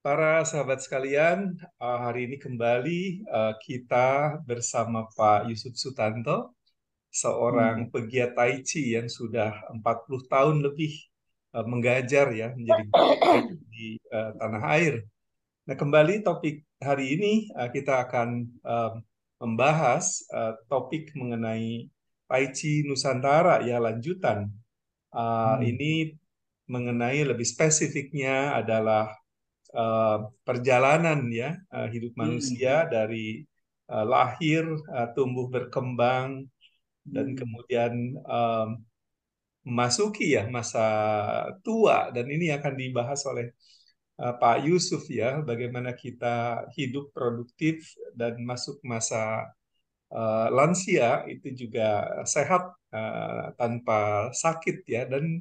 Para sahabat sekalian, eh, hari ini kembali eh, kita bersama Pak Yusuf Sutanto, seorang hmm. pegiat tai chi yang sudah 40 tahun lebih eh, mengajar ya menjadi di tanah air. Nah, kembali topik hari ini kita akan membahas topik mengenai tai chi Nusantara ya lanjutan. Hmm. Ini mengenai lebih spesifiknya adalah Eh, perjalanan ya eh, hidup hmm. manusia hmm. dari eh, lahir, tumbuh berkembang hmm. dan kemudian um, memasuki ya masa tua dan ini akan dibahas oleh Pak Yusuf ya bagaimana kita hidup produktif dan masuk masa lansia itu juga sehat tanpa sakit ya dan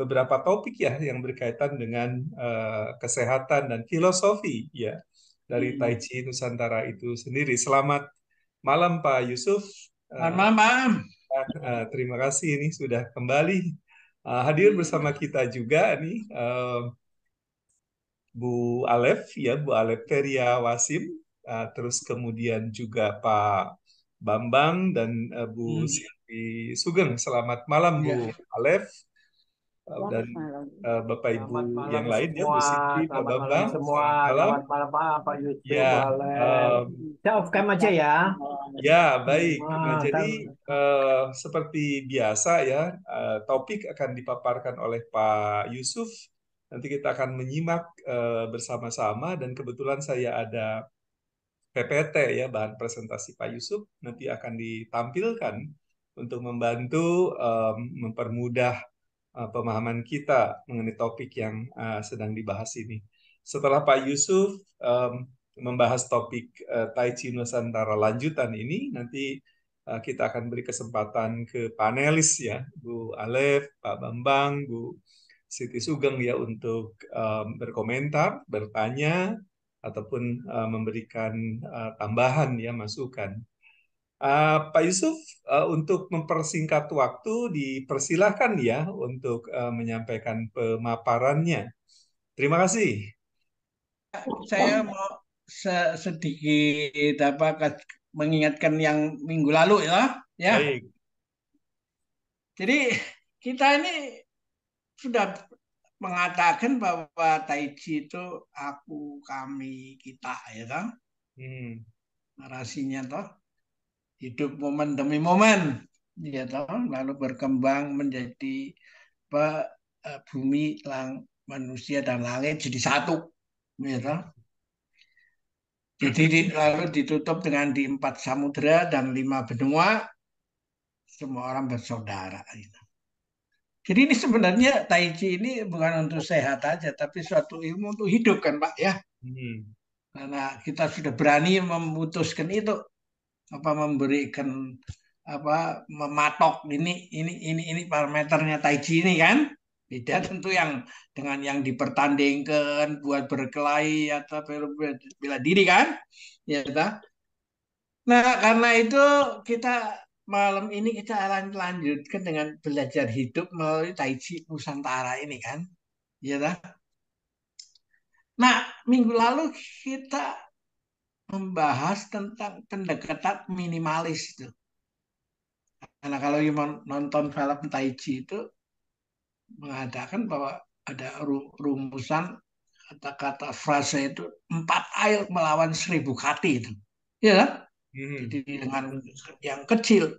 beberapa topik ya yang berkaitan dengan uh, kesehatan dan filosofi ya dari hmm. Tai Chi Nusantara itu sendiri. Selamat malam Pak Yusuf. Selamat eh, malam. malam. Uh, eh, terima kasih ini sudah kembali uh, hadir hmm. bersama kita juga nih uh, Bu Alef ya Bu Alef Teria Wasim uh, terus kemudian juga Pak Bambang dan uh, Bu hmm. Silvi Sugeng. Selamat malam Bu yeah. Alef dan uh, Bapak Ibu yang lain ya, semua. ya Bu Siti, Pak Bambang. Semua. Halo. Selamat malam Pak, Pak Yusuf. Ya, um, kita eh, off cam aja ya. Ya, baik. Nah, Jadi uh, seperti biasa ya, uh, topik akan dipaparkan oleh Pak Yusuf. Nanti kita akan menyimak uh, bersama-sama dan kebetulan saya ada PPT ya bahan presentasi Pak Yusuf nanti akan ditampilkan untuk membantu um, mempermudah uh, pemahaman kita mengenai topik yang uh, sedang dibahas ini. Setelah Pak Yusuf um, membahas topik uh, Tai Chi Nusantara lanjutan ini, nanti uh, kita akan beri kesempatan ke panelis ya, Bu Alef, Pak Bambang, Bu Siti Sugeng ya untuk um, berkomentar, bertanya, ataupun uh, memberikan uh, tambahan ya masukan. Uh, Pak Yusuf, uh, untuk mempersingkat waktu, dipersilahkan ya untuk uh, menyampaikan pemaparannya. Terima kasih. Saya mau sedikit apa mengingatkan yang minggu lalu ya, ya. Baik. Jadi kita ini sudah mengatakan bahwa Taiji itu aku, kami, kita ya kan? Hmm. Narasinya toh hidup momen demi momen ya toh lalu berkembang menjadi apa, eh, bumi lang manusia dan langit jadi satu ya toh jadi di, lalu ditutup dengan di empat samudera dan lima benua semua orang bersaudara gitu. Jadi ini sebenarnya tai chi ini bukan untuk sehat aja, tapi suatu ilmu untuk hidup kan Pak ya. Hmm. Karena kita sudah berani memutuskan itu, apa memberikan apa mematok ini ini ini ini parameternya Tai Chi ini kan beda iya. tentu yang dengan yang dipertandingkan buat berkelahi atau bela diri kan ya ta? nah karena itu kita malam ini kita akan lanjutkan dengan belajar hidup melalui Tai Chi nusantara ini kan ya ta? nah minggu lalu kita membahas tentang pendekatan minimalis itu. Karena kalau nonton film Taiji itu mengatakan bahwa ada rumusan kata-kata frase itu empat air melawan seribu kati itu, ya. Jadi dengan yang kecil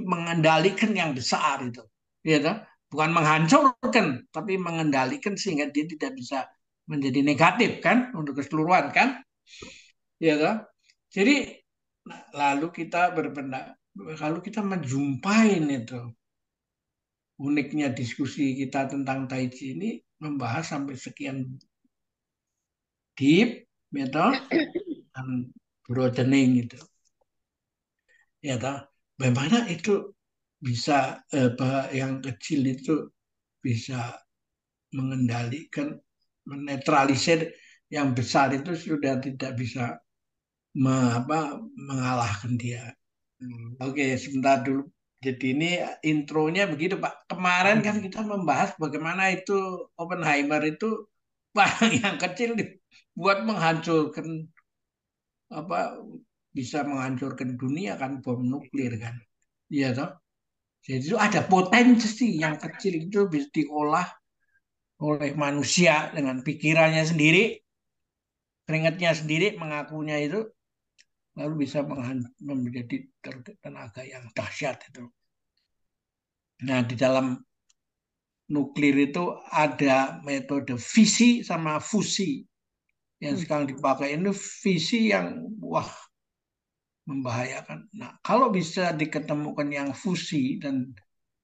mengendalikan yang besar itu, ya. Bukan menghancurkan, tapi mengendalikan sehingga dia tidak bisa menjadi negatif kan untuk keseluruhan kan ya toh jadi lalu kita berpendak kalau kita menjumpai itu uniknya diskusi kita tentang tai chi ini membahas sampai sekian deep ya toh dan broadening itu ya toh bagaimana itu bisa eh, yang kecil itu bisa mengendalikan menetralisir yang besar itu sudah tidak bisa me, apa, mengalahkan dia. Hmm. Oke, sebentar dulu. Jadi ini intronya begitu Pak. Kemarin kan kita membahas bagaimana itu Oppenheimer itu barang yang kecil buat menghancurkan apa bisa menghancurkan dunia kan bom nuklir kan. Iya toh? Jadi itu ada potensi yang kecil itu bisa diolah oleh manusia dengan pikirannya sendiri, keringatnya sendiri, mengakunya itu, lalu bisa menjadi tenaga yang dahsyat itu. Nah, di dalam nuklir itu ada metode visi sama fusi. Yang hmm. sekarang dipakai ini visi yang wah membahayakan. Nah, kalau bisa diketemukan yang fusi dan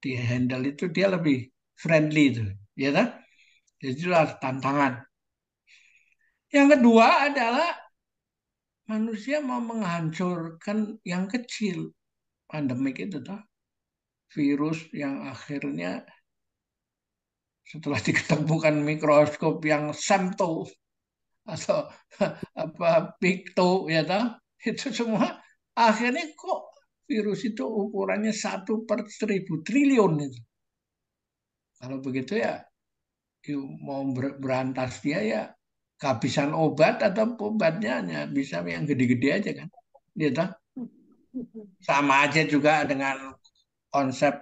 dihandle itu dia lebih friendly itu, ya kan? Ya Jadilah tantangan. Yang kedua adalah manusia mau menghancurkan yang kecil. Pandemik itu toh. Virus yang akhirnya setelah diketemukan mikroskop yang semto atau apa pikto ya toh itu semua akhirnya kok virus itu ukurannya satu per seribu triliun itu. Kalau begitu ya mau berantas dia ya kehabisan obat atau obatnya hanya bisa yang gede-gede aja kan gitu sama aja juga dengan konsep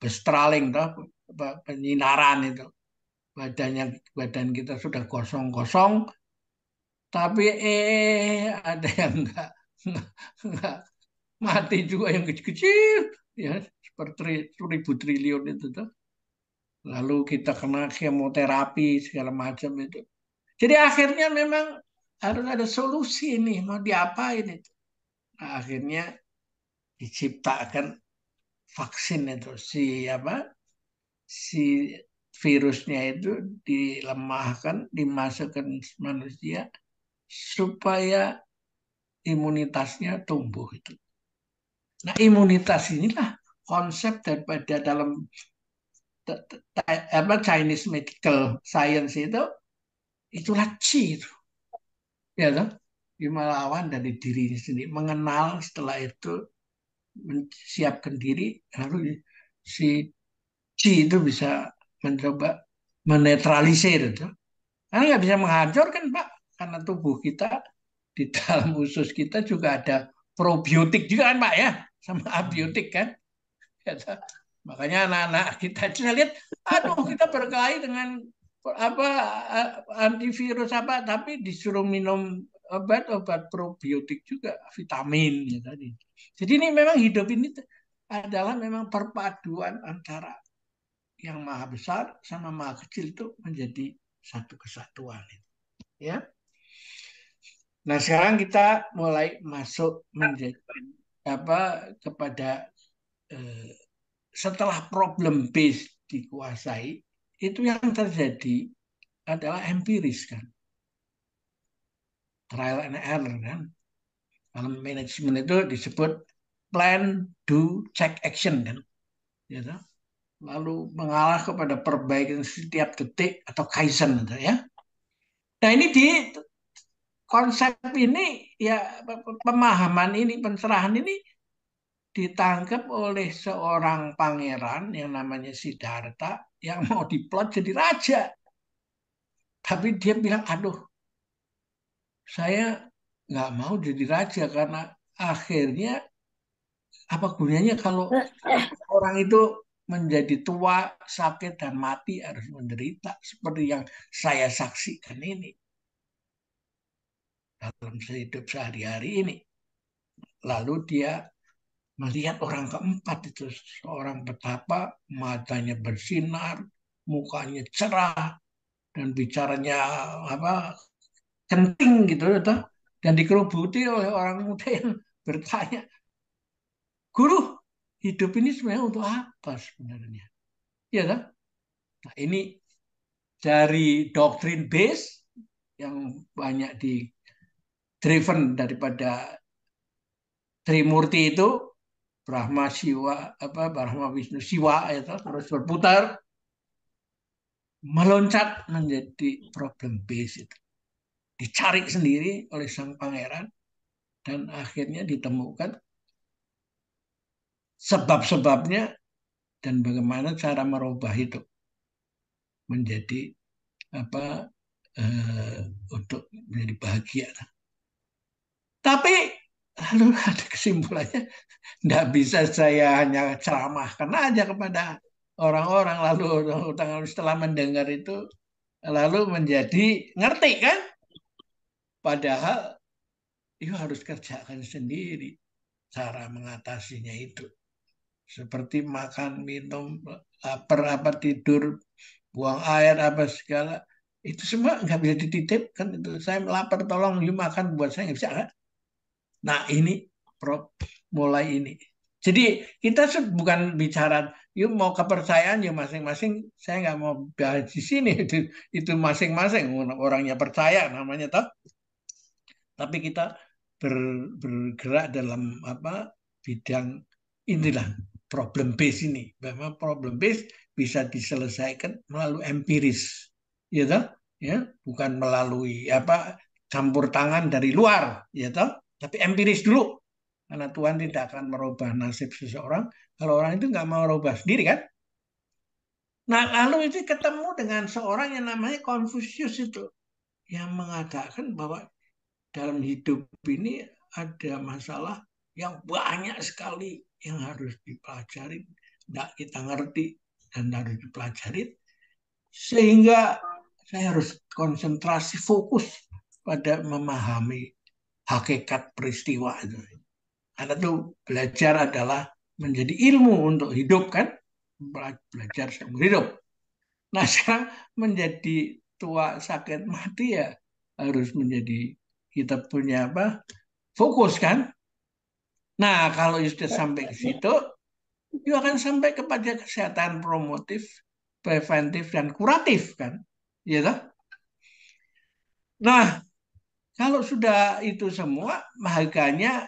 bestraling toh penyinaran itu badannya badan kita sudah kosong-kosong tapi eh ada yang enggak enggak mati juga yang kecil-kecil ya seperti seribu triliun itu tuh lalu kita kena kemoterapi segala macam itu. Jadi akhirnya memang harus ada solusi ini mau diapain itu. Nah, akhirnya diciptakan vaksin itu si apa si virusnya itu dilemahkan dimasukkan manusia supaya imunitasnya tumbuh itu. Nah imunitas inilah konsep daripada dalam apa Chinese medical science itu itulah chi itu. Ya loh, di melawan dari diri sendiri mengenal setelah itu menyiapkan diri lalu si chi itu bisa mencoba menetralisir itu. Karena nggak bisa menghancurkan Pak, karena tubuh kita di dalam usus kita juga ada probiotik juga kan Pak ya, sama abiotik kan. Ya Makanya anak-anak kita Cina lihat, aduh kita berkelahi dengan apa eh, antivirus apa, tapi disuruh minum obat-obat probiotik juga, vitamin ya tadi. Jadi ini memang hidup ini adalah memang perpaduan antara yang maha besar sama maha kecil itu menjadi satu kesatuan. Ya. Nah sekarang kita mulai masuk menjadi apa kepada eh, setelah problem base dikuasai, itu yang terjadi adalah empiris kan. Trial and error kan. Dalam manajemen itu disebut plan, do, check, action kan. gitu? lalu mengalah kepada perbaikan setiap detik atau kaizen gitu ya. Nah ini di konsep ini ya pemahaman ini pencerahan ini ditangkap oleh seorang pangeran yang namanya Siddhartha yang mau diplot jadi raja. Tapi dia bilang, aduh, saya nggak mau jadi raja karena akhirnya apa gunanya kalau orang itu menjadi tua, sakit, dan mati harus menderita seperti yang saya saksikan ini dalam hidup sehari-hari ini. Lalu dia melihat orang keempat itu seorang betapa matanya bersinar mukanya cerah dan bicaranya apa kenting gitu itu dan dikerubuti oleh orang muda yang bertanya guru hidup ini sebenarnya untuk apa sebenarnya ya kan nah ini dari doktrin base yang banyak di driven daripada Trimurti itu Brahma Siwa apa Brahma Wisnu Siwa itu ya terus berputar meloncat menjadi problem base itu dicari sendiri oleh sang pangeran dan akhirnya ditemukan sebab-sebabnya dan bagaimana cara merubah itu menjadi apa eh, untuk menjadi bahagia. Tapi lalu ada kesimpulannya tidak bisa saya hanya ceramahkan aja kepada orang-orang lalu orang-orang setelah mendengar itu lalu menjadi ngerti kan padahal itu iya, harus kerjakan sendiri cara mengatasinya itu seperti makan minum lapar apa tidur buang air apa segala itu semua nggak bisa dititipkan itu saya lapar tolong you makan buat saya nggak bisa kan? Nah ini Prof, mulai ini. Jadi kita bukan bicara yuk mau kepercayaan yuk masing-masing. Saya nggak mau bahas di sini itu itu masing-masing orangnya percaya namanya toh. Tapi kita ber, bergerak dalam apa bidang inilah problem base ini. Bahwa problem base bisa diselesaikan melalui empiris, ya toh? Ya, bukan melalui apa campur tangan dari luar, ya toh? Tapi empiris dulu. Karena Tuhan tidak akan merubah nasib seseorang kalau orang itu nggak mau merubah sendiri kan. Nah lalu itu ketemu dengan seorang yang namanya Confucius itu. Yang mengatakan bahwa dalam hidup ini ada masalah yang banyak sekali yang harus dipelajari, tidak kita ngerti dan harus dipelajari sehingga saya harus konsentrasi fokus pada memahami hakikat peristiwa itu. karena itu belajar adalah menjadi ilmu untuk hidup kan, belajar seumur hidup. Nah sekarang menjadi tua sakit mati ya harus menjadi kita punya apa fokus kan. Nah kalau sudah sampai ke situ, itu akan sampai kepada kesehatan promotif, preventif dan kuratif kan, ya Nah kalau sudah itu semua, harganya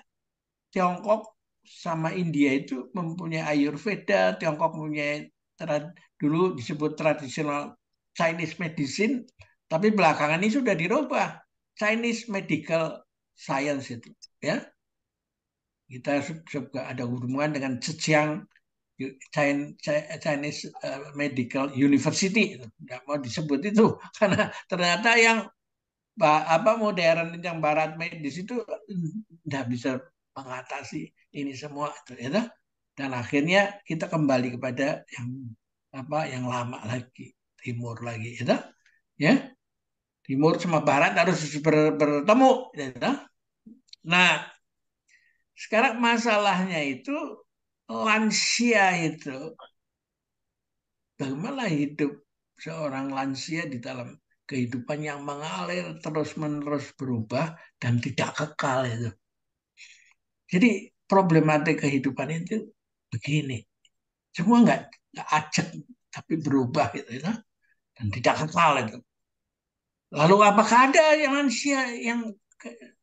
Tiongkok sama India itu mempunyai Ayurveda, Tiongkok mempunyai dulu disebut tradisional Chinese medicine, tapi belakangan ini sudah dirubah Chinese medical science itu, ya. Kita juga ada hubungan dengan Zhejiang Chinese eh, Medical University, Tidak mau disebut itu karena ternyata yang apa modern yang barat medis itu tidak bisa mengatasi ini semua ternyata dan akhirnya kita kembali kepada yang apa yang lama lagi timur lagi itu ya, ya timur sama barat harus ber, bertemu ya nah sekarang masalahnya itu lansia itu bagaimana hidup seorang lansia di dalam kehidupan yang mengalir terus-menerus berubah dan tidak kekal itu. Jadi problematik kehidupan itu begini. Semua nggak nggak acak tapi berubah gitu ya. Dan tidak kekal itu. Lalu apakah ada yang lansia yang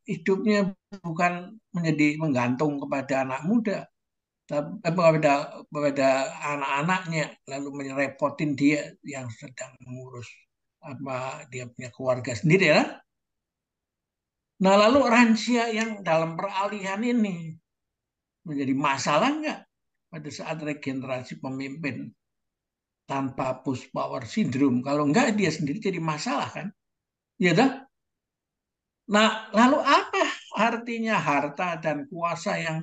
hidupnya bukan menjadi menggantung kepada anak muda, tapi eh, kepada kepada anak-anaknya lalu merepotin dia yang sedang mengurus apa dia punya keluarga sendiri ya. Nah lalu ransia yang dalam peralihan ini menjadi masalah nggak pada saat regenerasi pemimpin tanpa push power syndrome? Kalau nggak dia sendiri jadi masalah kan? Ya dah. Nah lalu apa artinya harta dan kuasa yang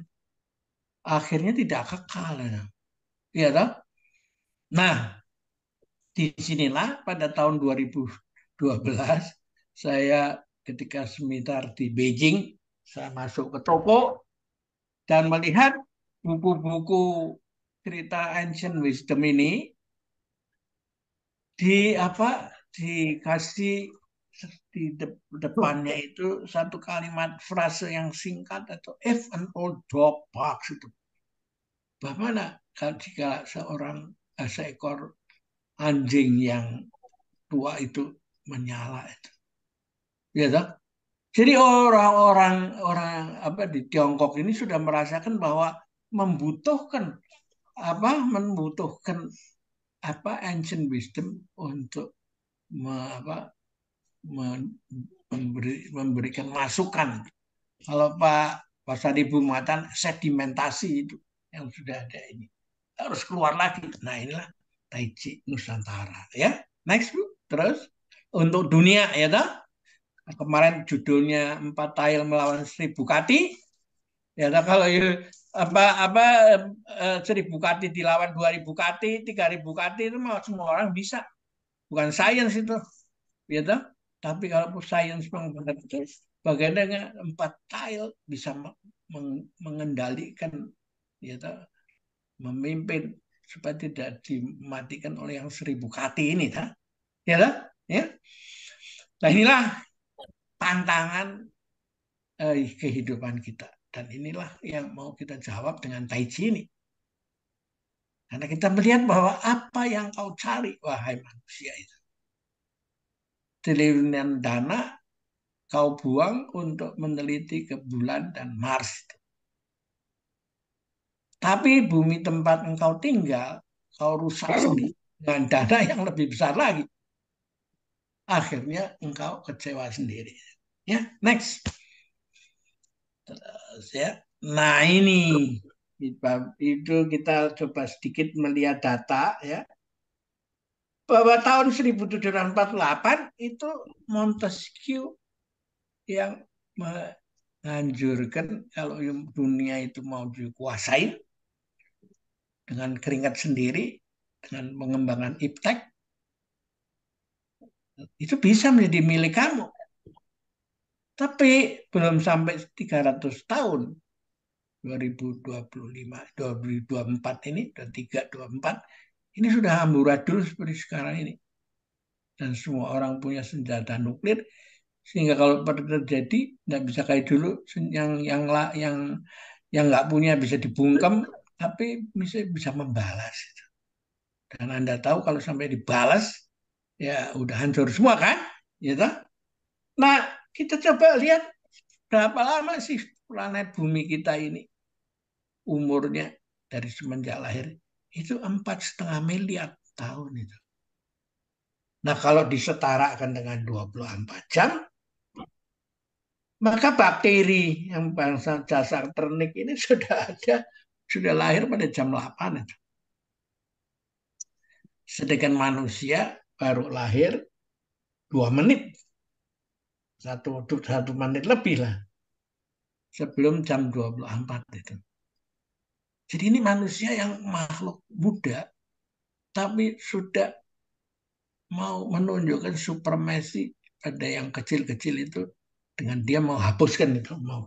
akhirnya tidak kekal? Ya dah. Iya nah di sinilah pada tahun 2012 saya ketika seminar di Beijing saya masuk ke toko dan melihat buku-buku cerita ancient wisdom ini di apa dikasih di depannya itu satu kalimat frase yang singkat atau if an old dog barks itu bagaimana jika seorang eh, seekor anjing yang tua itu menyala itu. Ya tak? Jadi orang-orang orang apa di Tiongkok ini sudah merasakan bahwa membutuhkan apa membutuhkan apa ancient wisdom untuk me, apa, me, memberi, memberikan masukan. Kalau Pak Pak ibu mengatakan sedimentasi itu yang sudah ada ini harus keluar lagi. Nah inilah Taiji Nusantara ya. Next Bu, terus untuk dunia ya dah. Kemarin judulnya empat tail melawan seribu kati. Ya dah kalau apa apa eh, seribu kati dilawan dua ribu kati, tiga ribu kati itu mau semua orang bisa. Bukan sains itu. Ya dah. Tapi kalau sains mengenai itu bagaimana empat tail bisa mengendalikan ya toh, memimpin supaya tidak dimatikan oleh yang seribu kati ini, ta? ya lah, ya. Nah inilah tantangan eh, kehidupan kita dan inilah yang mau kita jawab dengan tai chi ini. Karena kita melihat bahwa apa yang kau cari, wahai manusia itu. Triliunan dana kau buang untuk meneliti ke bulan dan Mars. Itu. Tapi bumi tempat engkau tinggal, kau rusak sendiri dengan dana yang lebih besar lagi. Akhirnya engkau kecewa sendiri. Ya, next. Terus ya. Nah ini itu kita coba sedikit melihat data ya bahwa tahun 1748 itu Montesquieu yang menganjurkan kalau dunia itu mau dikuasai dengan keringat sendiri, dengan mengembangkan iptek, itu bisa menjadi milik kamu. Tapi belum sampai 300 tahun, 2025, 2024 ini, 23, 24, ini sudah amburadul seperti sekarang ini. Dan semua orang punya senjata nuklir, sehingga kalau terjadi, nggak bisa kayak dulu, yang yang yang yang nggak punya bisa dibungkam, tapi misalnya bisa membalas. Dan Anda tahu kalau sampai dibalas, ya udah hancur semua kan? Gitu. Nah, kita coba lihat berapa lama sih planet bumi kita ini umurnya dari semenjak lahir itu empat setengah miliar tahun itu. Nah kalau disetarakan dengan 24 jam, maka bakteri yang bangsa dasar ternik ini sudah ada sudah lahir pada jam 8 itu. Sedangkan manusia baru lahir dua menit. Satu, satu menit lebih lah. Sebelum jam 24 itu. Jadi ini manusia yang makhluk muda, tapi sudah mau menunjukkan supremasi pada yang kecil-kecil itu dengan dia mau hapuskan itu, mau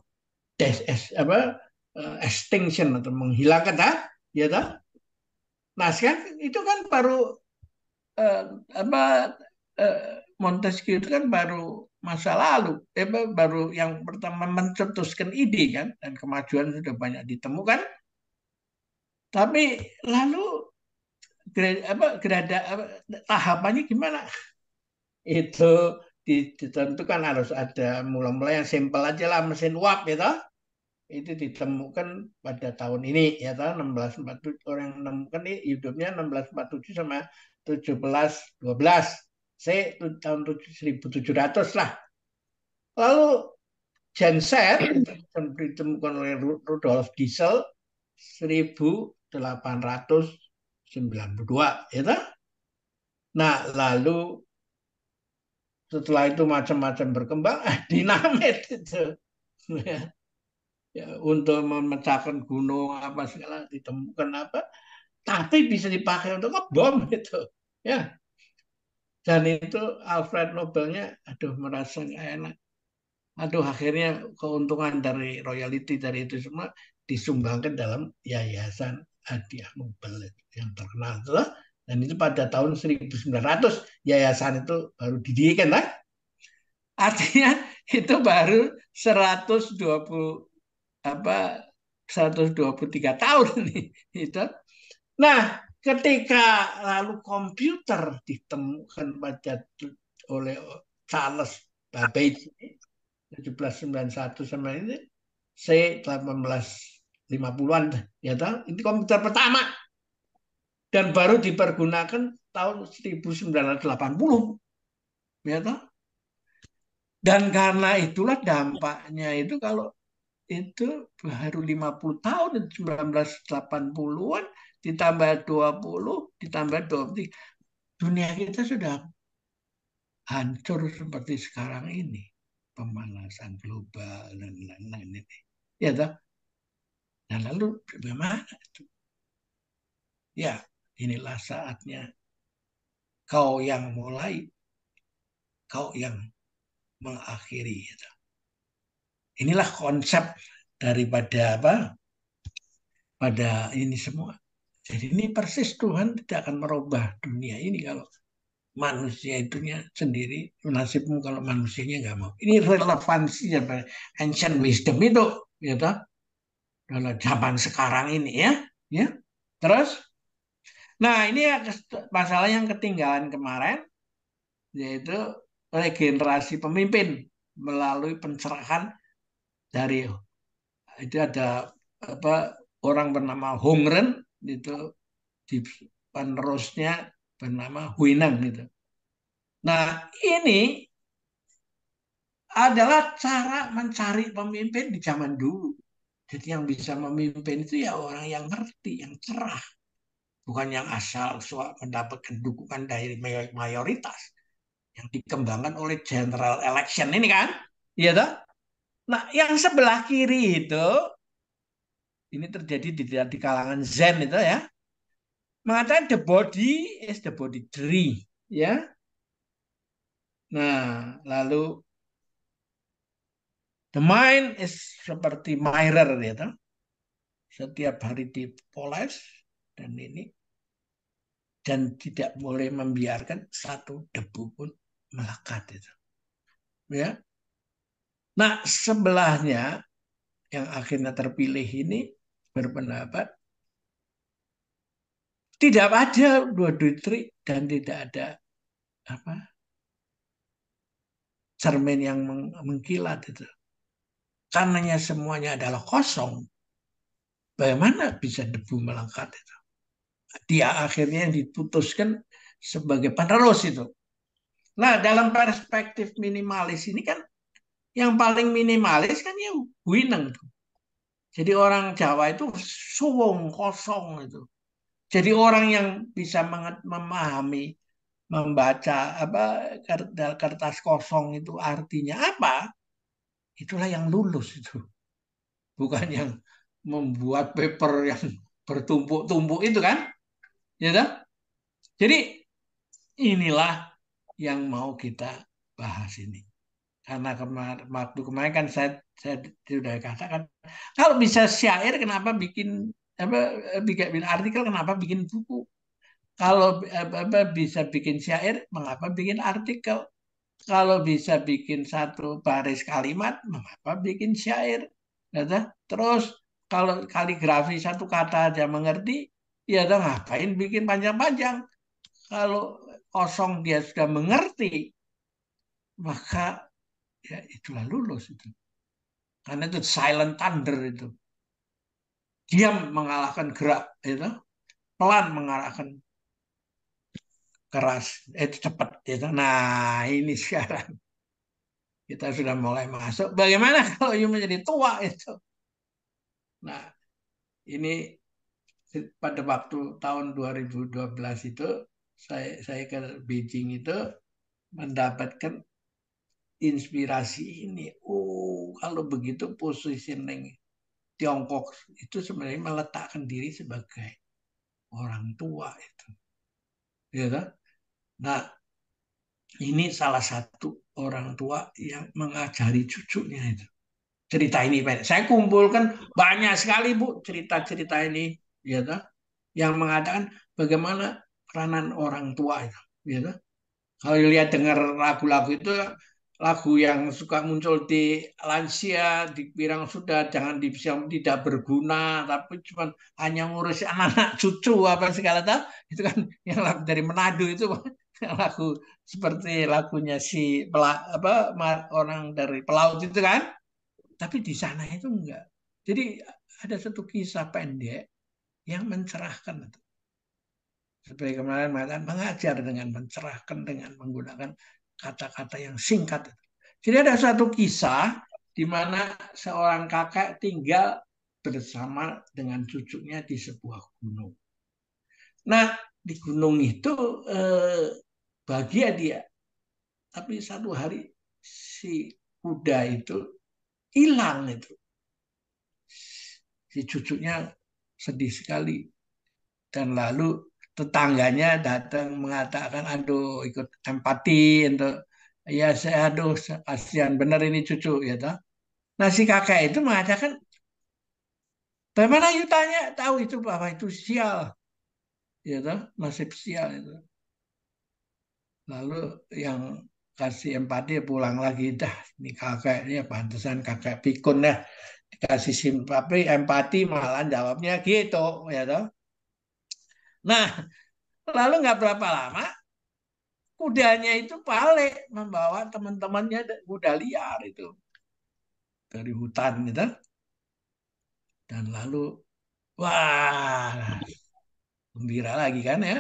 tes, apa uh, extinction atau menghilangkan dah ya dah nah sekarang itu kan baru uh, apa uh, Montesquieu itu kan baru masa lalu eh, baru yang pertama mencetuskan ide kan dan kemajuan sudah banyak ditemukan tapi lalu grad, apa grada apa, tahapannya gimana itu ditentukan harus ada mula-mula yang simpel aja lah mesin uap gitu itu ditemukan pada tahun ini ya tahun 1647 orang yang menemukan ini hidupnya 1647 sama 1712 c tahun 1700 lah lalu genset ditemukan oleh Rudolf Diesel 1892 ya tak? nah lalu setelah itu macam-macam berkembang dinamit itu ya ya, untuk memecahkan gunung apa segala ditemukan apa tapi bisa dipakai untuk ngebom itu ya dan itu Alfred Nobelnya aduh merasa gak enak aduh akhirnya keuntungan dari royalti dari itu semua disumbangkan dalam yayasan hadiah Nobel yang terkenal itu dan itu pada tahun 1900 yayasan itu baru didirikan lah artinya itu baru 120 apa 123 tahun nih itu. Nah, ketika lalu komputer ditemukan pada oleh Charles Babbage 1791 sama ini C 1850-an ya tahu ini komputer pertama dan baru dipergunakan tahun 1980 ya tahu dan karena itulah dampaknya itu kalau itu baru 50 tahun 1980-an ditambah 20 ditambah puluh, dunia kita sudah hancur seperti sekarang ini pemanasan global dan lain-lain ini ya toh nah lalu bagaimana itu ya inilah saatnya kau yang mulai kau yang mengakhiri gitu. Inilah konsep daripada apa? Pada ini semua. Jadi ini persis Tuhan tidak akan merubah dunia ini kalau manusia itunya sendiri nasibmu kalau manusianya nggak mau. Ini relevansi dari ya, ancient wisdom itu, ya toh? Dalam zaman sekarang ini ya, ya. Terus, nah ini masalah yang ketinggalan kemarin, yaitu regenerasi pemimpin melalui pencerahan dari itu ada apa orang bernama Hongren itu di penerusnya bernama Huinang gitu. Nah, ini adalah cara mencari pemimpin di zaman dulu. Jadi yang bisa memimpin itu ya orang yang ngerti, yang cerah. Bukan yang asal mendapatkan dukungan dari mayoritas. Yang dikembangkan oleh general election ini kan. Iya toh? Nah, yang sebelah kiri itu ini terjadi di, di kalangan Zen itu ya. Mengatakan the body is the body tree, ya. Nah, lalu the mind is seperti mirror gitu. Setiap hari dipoles dan ini dan tidak boleh membiarkan satu debu pun melekat itu. Ya, Nah, sebelahnya yang akhirnya terpilih ini berpendapat tidak ada dua dutri dan tidak ada apa cermin yang meng mengkilat itu. Karenanya semuanya adalah kosong. Bagaimana bisa debu melangkat itu? Dia akhirnya diputuskan sebagai penerus itu. Nah, dalam perspektif minimalis ini kan yang paling minimalis kan ya Wineng. Jadi orang Jawa itu suwung kosong itu. Jadi orang yang bisa memahami membaca apa kertas kosong itu artinya apa? Itulah yang lulus itu. Bukan yang membuat paper yang bertumpuk-tumpuk itu kan? Ya kan? Jadi inilah yang mau kita bahas ini karena kemar waktu kemarin kan saya saya sudah katakan kalau bisa syair kenapa bikin apa bikin artikel kenapa bikin buku kalau apa bisa bikin syair mengapa bikin artikel kalau bisa bikin satu baris kalimat mengapa bikin syair ya terus kalau kaligrafi satu kata aja mengerti ya dah ngapain bikin panjang-panjang kalau kosong dia sudah mengerti maka ya itulah lulus itu. Karena itu silent thunder itu. Diam mengalahkan gerak itu, pelan mengalahkan keras, eh, itu cepat itu. Nah, ini sekarang kita sudah mulai masuk. Bagaimana kalau you menjadi tua itu? Nah, ini pada waktu tahun 2012 itu saya saya ke Beijing itu mendapatkan inspirasi ini. Oh, kalau begitu posisi neng Tiongkok itu sebenarnya meletakkan diri sebagai orang tua itu. ya kan? Nah, ini salah satu orang tua yang mengajari cucunya itu. Cerita ini, saya kumpulkan banyak sekali bu cerita-cerita ini, ya kan? yang mengatakan bagaimana peranan orang tua itu. ya kan? Kalau lihat dengar lagu-lagu itu lagu yang suka muncul di lansia, di pirang sudah, jangan di tidak berguna, tapi cuma hanya ngurus anak-anak cucu apa segala tal, itu kan yang dari Manado itu lagu seperti lagunya si pela, apa orang dari pelaut itu kan, tapi di sana itu enggak. Jadi ada satu kisah pendek yang mencerahkan itu. Seperti kemarin mengatakan mengajar dengan mencerahkan dengan menggunakan kata-kata yang singkat. Jadi ada satu kisah di mana seorang kakek tinggal bersama dengan cucunya di sebuah gunung. Nah, di gunung itu eh, bahagia dia. Tapi satu hari si kuda itu hilang itu. Si cucunya sedih sekali. Dan lalu tetangganya datang mengatakan aduh ikut empati untuk ya saya aduh kasihan benar ini cucu ya gitu. toh. Nah si kakek itu mengatakan bagaimana you tanya tahu itu bahwa itu sial ya gitu, toh nasib sial itu. Lalu yang kasih empati ya pulang lagi dah ini kakek ini pantesan kakek pikun ya dikasih simpati empati malah jawabnya gitu ya gitu. toh Nah, lalu nggak berapa lama kudanya itu balik membawa teman-temannya kuda liar itu dari hutan gitu. Dan lalu wah gembira lagi kan ya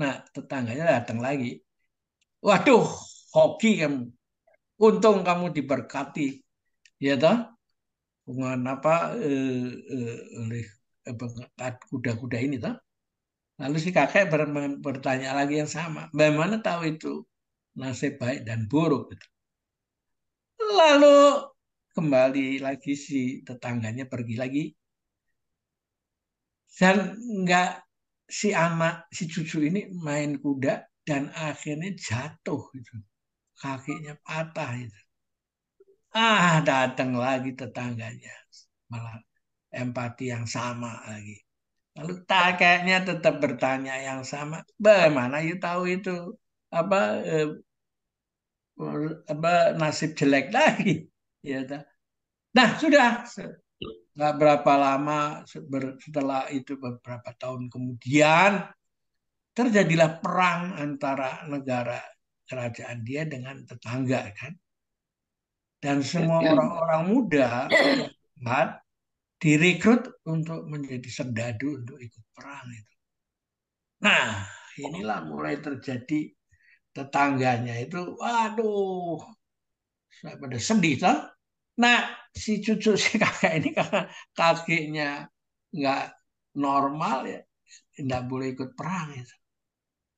Nah tetangganya datang lagi. Waduh hoki kamu. Untung kamu diberkati ya toh dengan apa eh, eh, kuda-kuda ini toh. Lalu si kakek bertanya lagi yang sama, bagaimana tahu itu nasib baik dan buruk? Gitu. Lalu kembali lagi si tetangganya pergi lagi dan enggak si anak si cucu ini main kuda dan akhirnya jatuh gitu kakinya patah itu, ah datang lagi tetangganya malah empati yang sama lagi. Lalu tak kayaknya tetap bertanya yang sama, bagaimana you tahu itu apa eh, apa nasib jelek lagi, ya. Nah sudah nggak berapa lama setelah itu beberapa tahun kemudian terjadilah perang antara negara kerajaan dia dengan tetangga kan dan semua ya, ya. orang-orang muda direkrut untuk menjadi serdadu untuk ikut perang itu. Nah, inilah mulai terjadi tetangganya itu, waduh, saya pada sedih toh. Nah, si cucu si kakak ini karena kakinya nggak normal ya, tidak boleh ikut perang itu.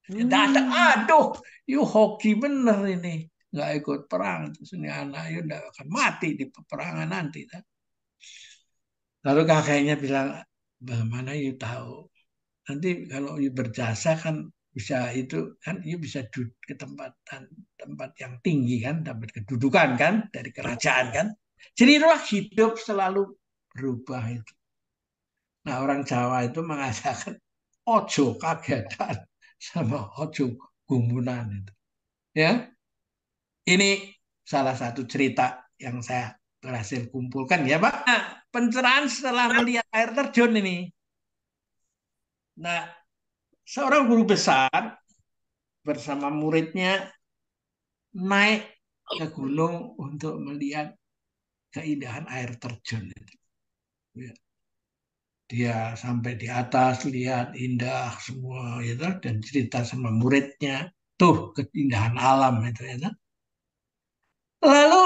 Hmm. Datang, aduh, yuk hoki bener ini, nggak ikut perang. Terus ini anak yuk ya akan mati di peperangan nanti. Toh. Lalu kakeknya bilang, bagaimana you tahu? Nanti kalau you berjasa kan bisa itu kan you bisa duduk ke tempat kan, tempat yang tinggi kan, dapat kedudukan kan dari kerajaan kan. Jadi itulah hidup selalu berubah itu. Nah orang Jawa itu mengatakan ojo kagetan sama ojo gumunan itu. Ya, ini salah satu cerita yang saya berhasil kumpulkan ya Pak. Nah, pencerahan setelah nah. melihat air terjun ini. Nah, seorang guru besar bersama muridnya naik ke gunung untuk melihat keindahan air terjun itu. Ya. Dia sampai di atas lihat indah semua itu ya dan cerita sama muridnya tuh keindahan alam itu ya. Lalu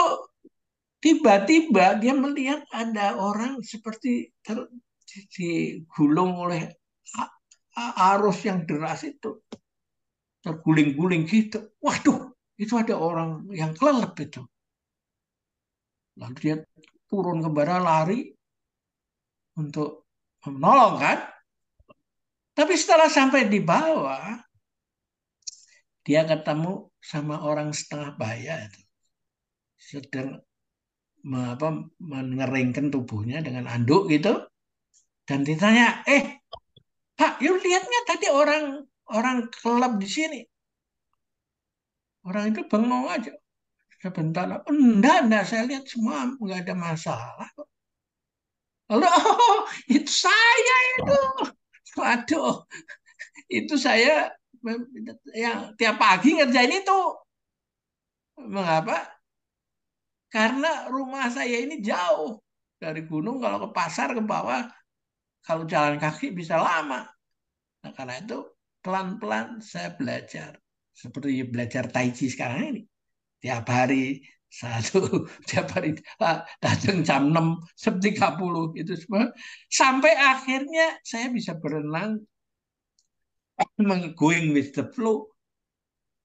Tiba-tiba dia melihat ada orang seperti ter, digulung oleh arus yang deras itu. Terguling-guling gitu. Waduh, itu ada orang yang kelelep itu. Lalu dia turun ke bara lari untuk menolong kan. Tapi setelah sampai di bawah, dia ketemu sama orang setengah bayar itu. Sedang apa, mengeringkan tubuhnya dengan anduk gitu dan ditanya eh pak yuk lihatnya tadi orang orang kelab di sini orang itu bengong aja sebentar oh, enggak enggak saya lihat semua enggak ada masalah lalu oh itu saya itu waduh itu saya yang tiap pagi ngerjain itu mengapa karena rumah saya ini jauh dari gunung kalau ke pasar ke bawah kalau jalan kaki bisa lama. Nah, karena itu pelan-pelan saya belajar seperti belajar tai chi sekarang ini. Tiap hari satu tiap hari datang jam 6, jam 30 itu semua sampai akhirnya saya bisa berenang going with the flow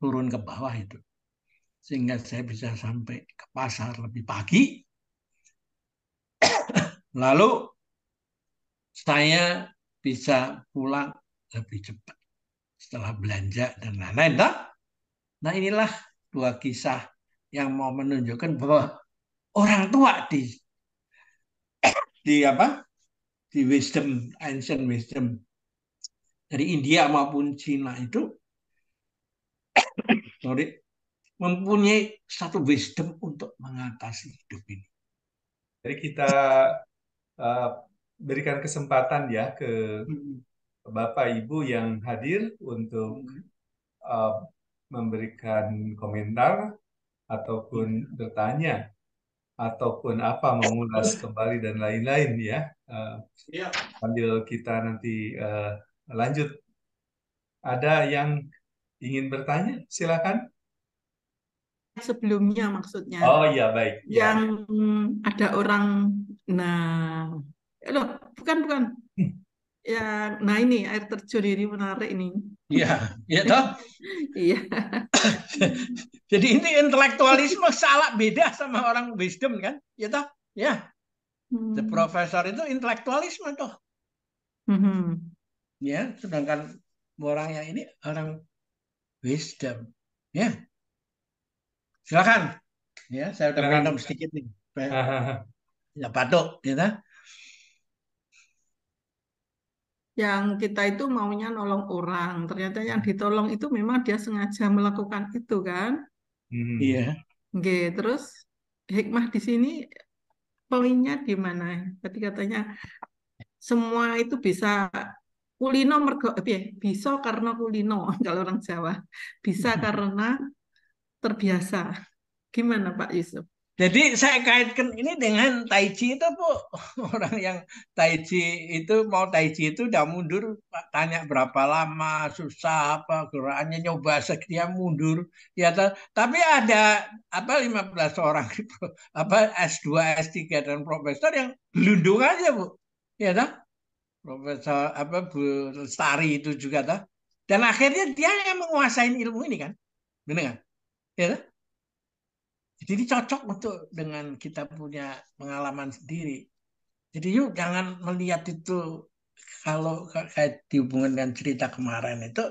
turun ke bawah itu sehingga saya bisa sampai ke pasar lebih pagi. Lalu saya bisa pulang lebih cepat setelah belanja dan lain-lain. Nah, nah inilah dua kisah yang mau menunjukkan bahwa orang tua di di apa di wisdom ancient wisdom dari India maupun Cina itu sorry mempunyai satu wisdom untuk mengatasi hidup ini. Jadi kita uh, berikan kesempatan ya ke hmm. Bapak Ibu yang hadir untuk uh, memberikan komentar ataupun hmm. bertanya ataupun apa mengulas kembali dan lain-lain ya. Uh, Sambil kita nanti uh, lanjut. Ada yang ingin bertanya? Silakan sebelumnya maksudnya. Oh iya baik. Iya. Yang ada orang nah loh bukan bukan. Hmm. ya nah ini air terjun ini menarik ini. Iya, iya toh? Iya. Jadi ini intelektualisme salah beda sama orang wisdom kan? Iya toh? Ya. The professor itu intelektualisme toh. Hmm. Ya, sedangkan orang yang ini orang wisdom. Ya silakan ya saya udah minum sedikit nih ya batuk gitu yang kita itu maunya nolong orang ternyata yang ditolong itu memang dia sengaja melakukan itu kan hmm. iya hmm. Oke, terus hikmah di sini poinnya di mana tadi katanya semua itu bisa kulino mergo eh, bisa karena kulino kalau orang Jawa bisa karena terbiasa. Gimana Pak Yusuf? Jadi saya kaitkan ini dengan tai chi itu Bu. Orang yang tai chi itu mau tai chi itu udah mundur, tanya berapa lama, susah apa, gerakannya nyoba sekian mundur. Ya tapi ada apa 15 orang itu apa S2, S3 dan profesor yang gelundung aja, Bu. Ya tak Profesor apa Bu Lestari itu juga tak Dan akhirnya dia yang menguasai ilmu ini kan. Benar ya kan? jadi cocok untuk dengan kita punya pengalaman sendiri jadi yuk jangan melihat itu kalau kayak dihubungkan dengan cerita kemarin itu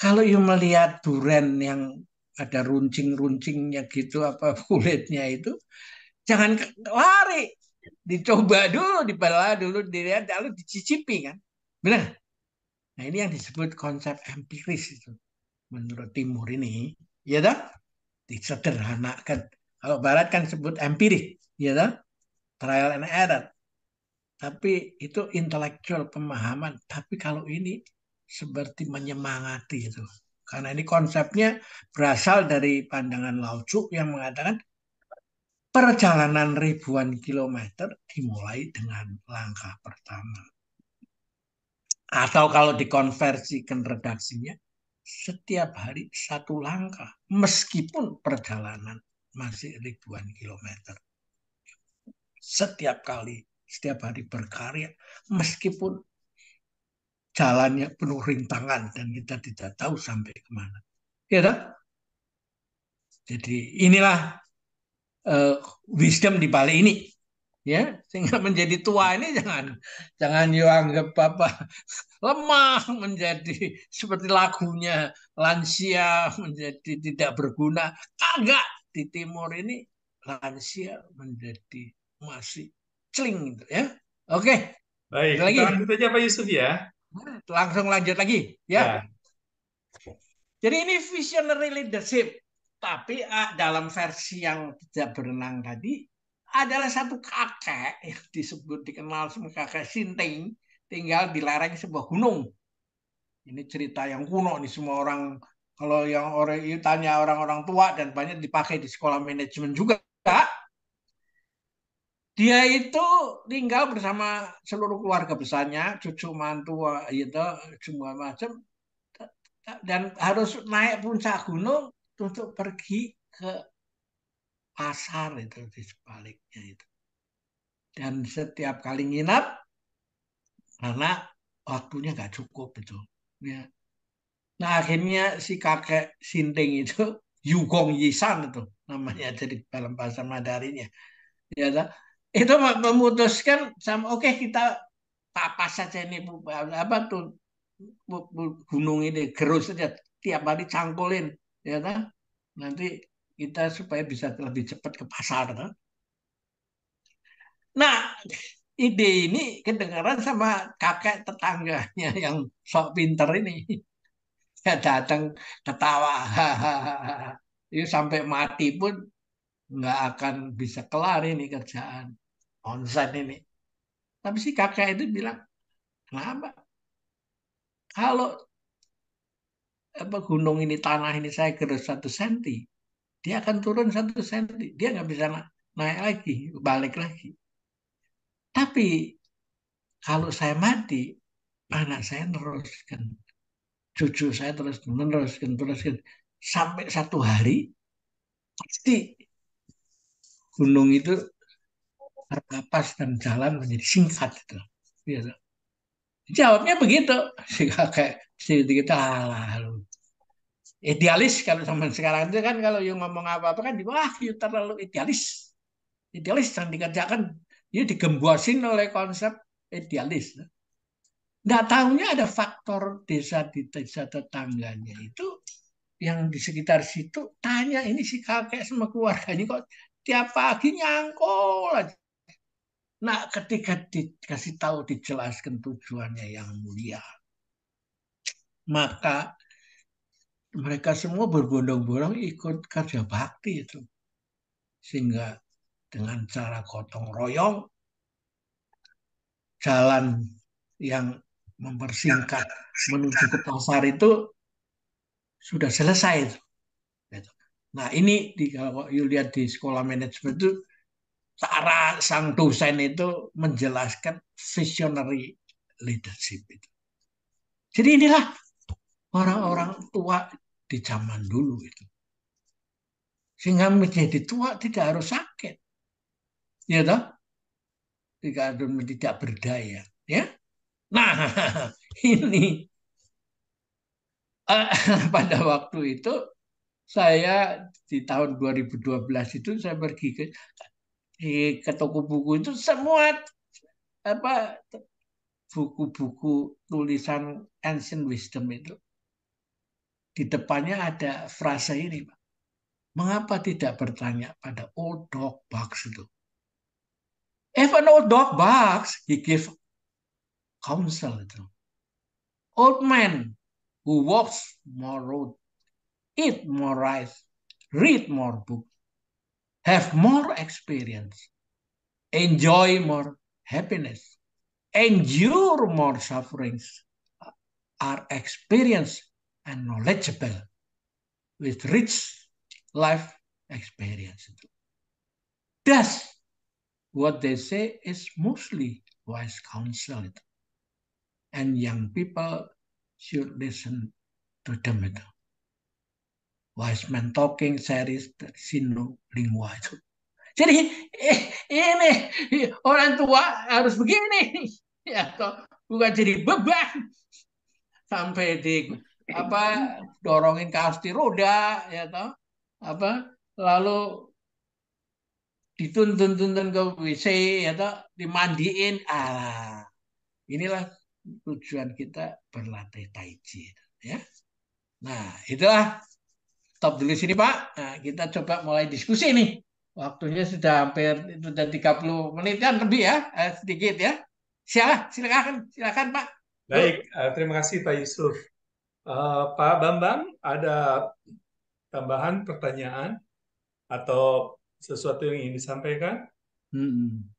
kalau yuk melihat duren yang ada runcing-runcingnya gitu apa kulitnya itu jangan lari dicoba dulu dibelah dulu dilihat lalu dicicipi kan benar nah ini yang disebut konsep empiris itu menurut timur ini ya sederhana Disederhanakan. Kalau barat kan sebut empirik, ya dah, Trial and error. Tapi itu intelektual pemahaman. Tapi kalau ini seperti menyemangati itu. Karena ini konsepnya berasal dari pandangan Laucu yang mengatakan perjalanan ribuan kilometer dimulai dengan langkah pertama. Atau kalau dikonversi ke redaksinya, setiap hari satu langkah, meskipun perjalanan masih ribuan kilometer. Setiap kali, setiap hari berkarya, meskipun jalannya penuh rintangan dan kita tidak tahu sampai kemana. Ya, tak? Jadi inilah uh, wisdom di balik ini ya sehingga menjadi tua ini jangan jangan you anggap apa lemah menjadi seperti lagunya lansia menjadi tidak berguna kagak di timur ini lansia menjadi masih celing gitu ya oke baik lagi lanjut aja Pak Yusuf ya hmm, langsung lanjut lagi ya, ya. jadi ini visionary leadership tapi ah, dalam versi yang tidak berenang tadi adalah satu kakek yang disebut dikenal sebagai kakek Sinting tinggal di lereng sebuah gunung. Ini cerita yang kuno nih semua orang kalau yang orang itu tanya orang-orang tua dan banyak dipakai di sekolah manajemen juga. Dia itu tinggal bersama seluruh keluarga besarnya, cucu mantu itu semua macam dan harus naik puncak gunung untuk pergi ke pasar itu di sebaliknya itu. Dan setiap kali nginap karena waktunya nggak cukup betul. Ya. Nah akhirnya si kakek Sinting itu Yugong Yisan itu namanya jadi dalam bahasa Mandarinnya. Ya, itu memutuskan sama oke okay, kita apa saja ini apa tuh gunung ini gerus saja tiap hari cangkulin ya nanti kita supaya bisa lebih cepat ke pasar. Eh. Nah, ide ini kedengaran sama kakek tetangganya yang sok pinter ini. Ya datang ketawa. itu sampai mati pun nggak akan bisa kelar ini kerjaan onsen ini. Tapi si kakek itu bilang, kenapa? Kalau apa, gunung ini, tanah ini saya gerus satu senti, dia akan turun satu senti, dia nggak bisa naik lagi, balik lagi. Tapi kalau saya mati, anak saya teruskan, cucu saya terus meneruskan, teruskan sampai satu hari pasti gunung itu terkapas dan jalan menjadi singkat itu. Iya, Jawabnya begitu. Si kakek si kita ah, idealis kalau zaman sekarang itu kan kalau yang ngomong apa-apa kan wah you terlalu idealis idealis yang dikerjakan dia digembosin oleh konsep idealis nggak tahunya ada faktor desa di desa tetangganya itu yang di sekitar situ tanya ini si kakek sama keluarganya kok tiap pagi nyangkol aja nah ketika dikasih tahu dijelaskan tujuannya yang mulia maka mereka semua berbondong-bondong ikut kerja bakti itu. Sehingga dengan cara gotong royong, jalan yang mempersingkat menuju ke pasar itu sudah selesai. Gitu. Nah ini di, kalau you lihat di sekolah manajemen itu cara sang dosen itu menjelaskan visionary leadership itu. Jadi inilah orang-orang tua di zaman dulu itu. Sehingga menjadi tua tidak harus sakit. Ya toh? harus tidak berdaya, ya. Nah, ini ah, pada waktu itu saya di tahun 2012 itu saya pergi ke di ke toko buku itu semua apa buku-buku tulisan ancient wisdom itu di depannya ada frase ini, Pak. Mengapa tidak bertanya pada old dog box itu? If an old dog box he give counsel. Itu. Old man who walks more road, eat more rice, read more book, have more experience, enjoy more happiness, endure more sufferings, are experienced and knowledgeable with rich life experience. Thus, what they say is mostly wise counsel. And young people should listen to them. Wise man talking series sino lingua itu. Jadi eh, ini orang tua harus begini. Ya, bukan jadi beban sampai di apa dorongin kasti roda ya toh apa lalu dituntun-tuntun ke WC ya toh dimandiin ah inilah tujuan kita berlatih tai chi ya nah itulah stop dulu sini Pak nah, kita coba mulai diskusi nih waktunya sudah hampir itu dan 30 menit kan lebih ya eh, sedikit ya silakan silakan silakan Pak baik eh, terima kasih Pak Yusuf Eh, Pak Bambang, ada tambahan pertanyaan atau sesuatu yang ingin disampaikan? Hmm.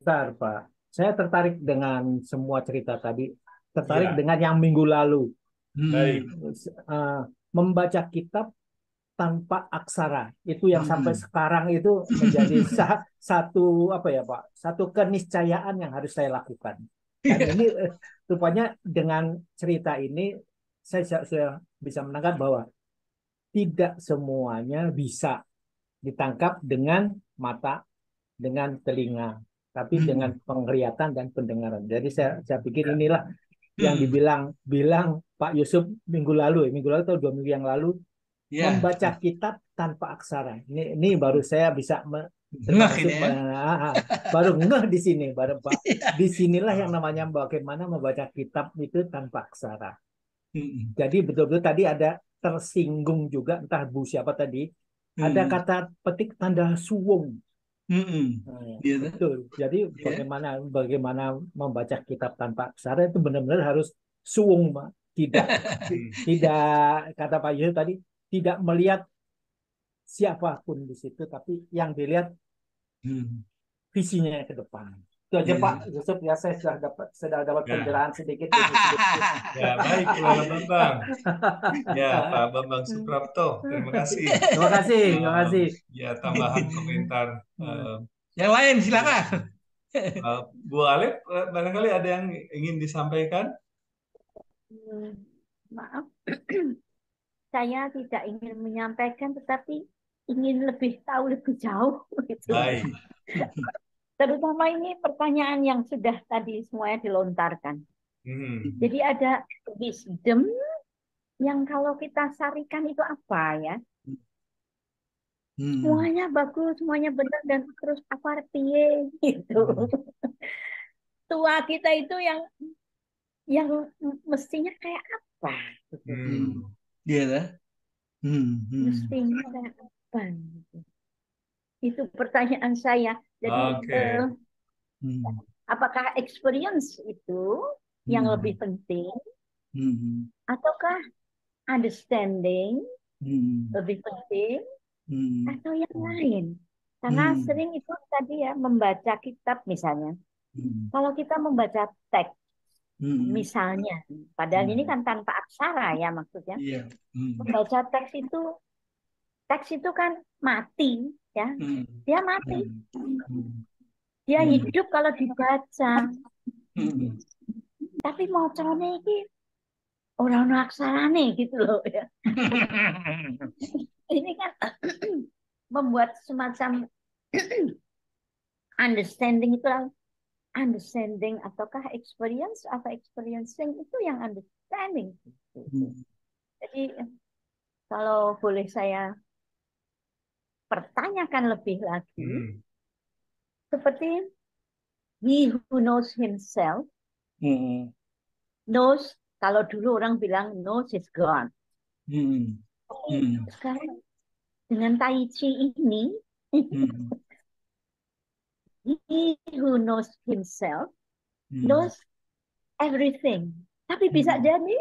Bentar, Pak. Saya tertarik dengan semua cerita tadi. Tertarik ya. dengan yang minggu lalu. Baik. Uh, membaca kitab tanpa aksara itu yang hmm. sampai sekarang itu menjadi sa satu apa ya Pak satu keniscayaan yang harus saya lakukan dan iya. ini eh, rupanya dengan cerita ini saya, saya, bisa menangkap bahwa tidak semuanya bisa ditangkap dengan mata, dengan telinga, tapi hmm. dengan penglihatan dan pendengaran. Jadi saya saya pikir ya. inilah yang hmm. dibilang bilang Pak Yusuf minggu lalu, ya. minggu lalu atau dua minggu yang lalu yeah. membaca kitab tanpa aksara. Ini ini baru saya bisa me, ngeh ini ya. Nah, baru ngeh di sini baru Pak. Ya. sinilah yang namanya bagaimana membaca kitab itu tanpa aksara. Jadi betul-betul tadi ada tersinggung juga entah Bu siapa tadi hmm. ada kata petik tanda suwung. -mm. Nah, yeah. Betul. Jadi yeah. bagaimana bagaimana membaca kitab tanpa aksara itu benar-benar harus suwung, Pak. Tidak tidak kata Pak Yusuf tadi tidak melihat siapapun di situ tapi yang dilihat mm. visinya ke depan itu aja iya, Pak iya. Yusuf ya saya sudah dapat sudah dapat ya. penjelasan sedikit. ya baik baiklah Bambang. Ya Pak Bambang Suprapto terima kasih. Terima kasih terima kasih. ya tambahan komentar. Um, yang lain silakan. Uh, Bu Alif eh, barangkali ada yang ingin disampaikan. Hmm, maaf, saya tidak ingin menyampaikan tetapi ingin lebih tahu lebih jauh. Gitu. Baik terutama ini pertanyaan yang sudah tadi semuanya dilontarkan. Hmm. Jadi ada wisdom yang kalau kita sarikan itu apa ya? Hmm. Semuanya bagus, semuanya benar dan terus apa artinya gitu. Hmm. Tua kita itu yang yang mestinya kayak apa? Hmm. Iya hmm. lah. hmm. Mestinya kayak apa? Gitu. Itu pertanyaan saya. Jadi okay. uh, eh, hmm. apakah experience itu hmm. yang lebih penting hmm. ataukah understanding hmm. lebih penting hmm. atau yang hmm. lain? Karena hmm. sering itu tadi ya membaca kitab misalnya. Hmm. Kalau kita membaca teks Hmm. Misalnya, padahal hmm. ini kan tanpa aksara ya maksudnya. Yeah. Hmm. Membaca teks itu Teks itu kan mati, ya. Hmm. Dia mati. Hmm. Dia hmm. hidup kalau dibaca. Tapi cerone ini orang naksarane gitu loh ya. ini kan membuat semacam understanding itu understanding ataukah experience atau experiencing itu yang understanding. Gitu. Jadi kalau boleh saya pertanyakan lebih lagi, hmm. seperti he who knows himself hmm. knows kalau dulu orang bilang knows is gone. Hmm. Oh, hmm. Sekarang dengan tai chi ini, hmm. he who knows himself hmm. knows everything. Tapi bisa hmm. jadi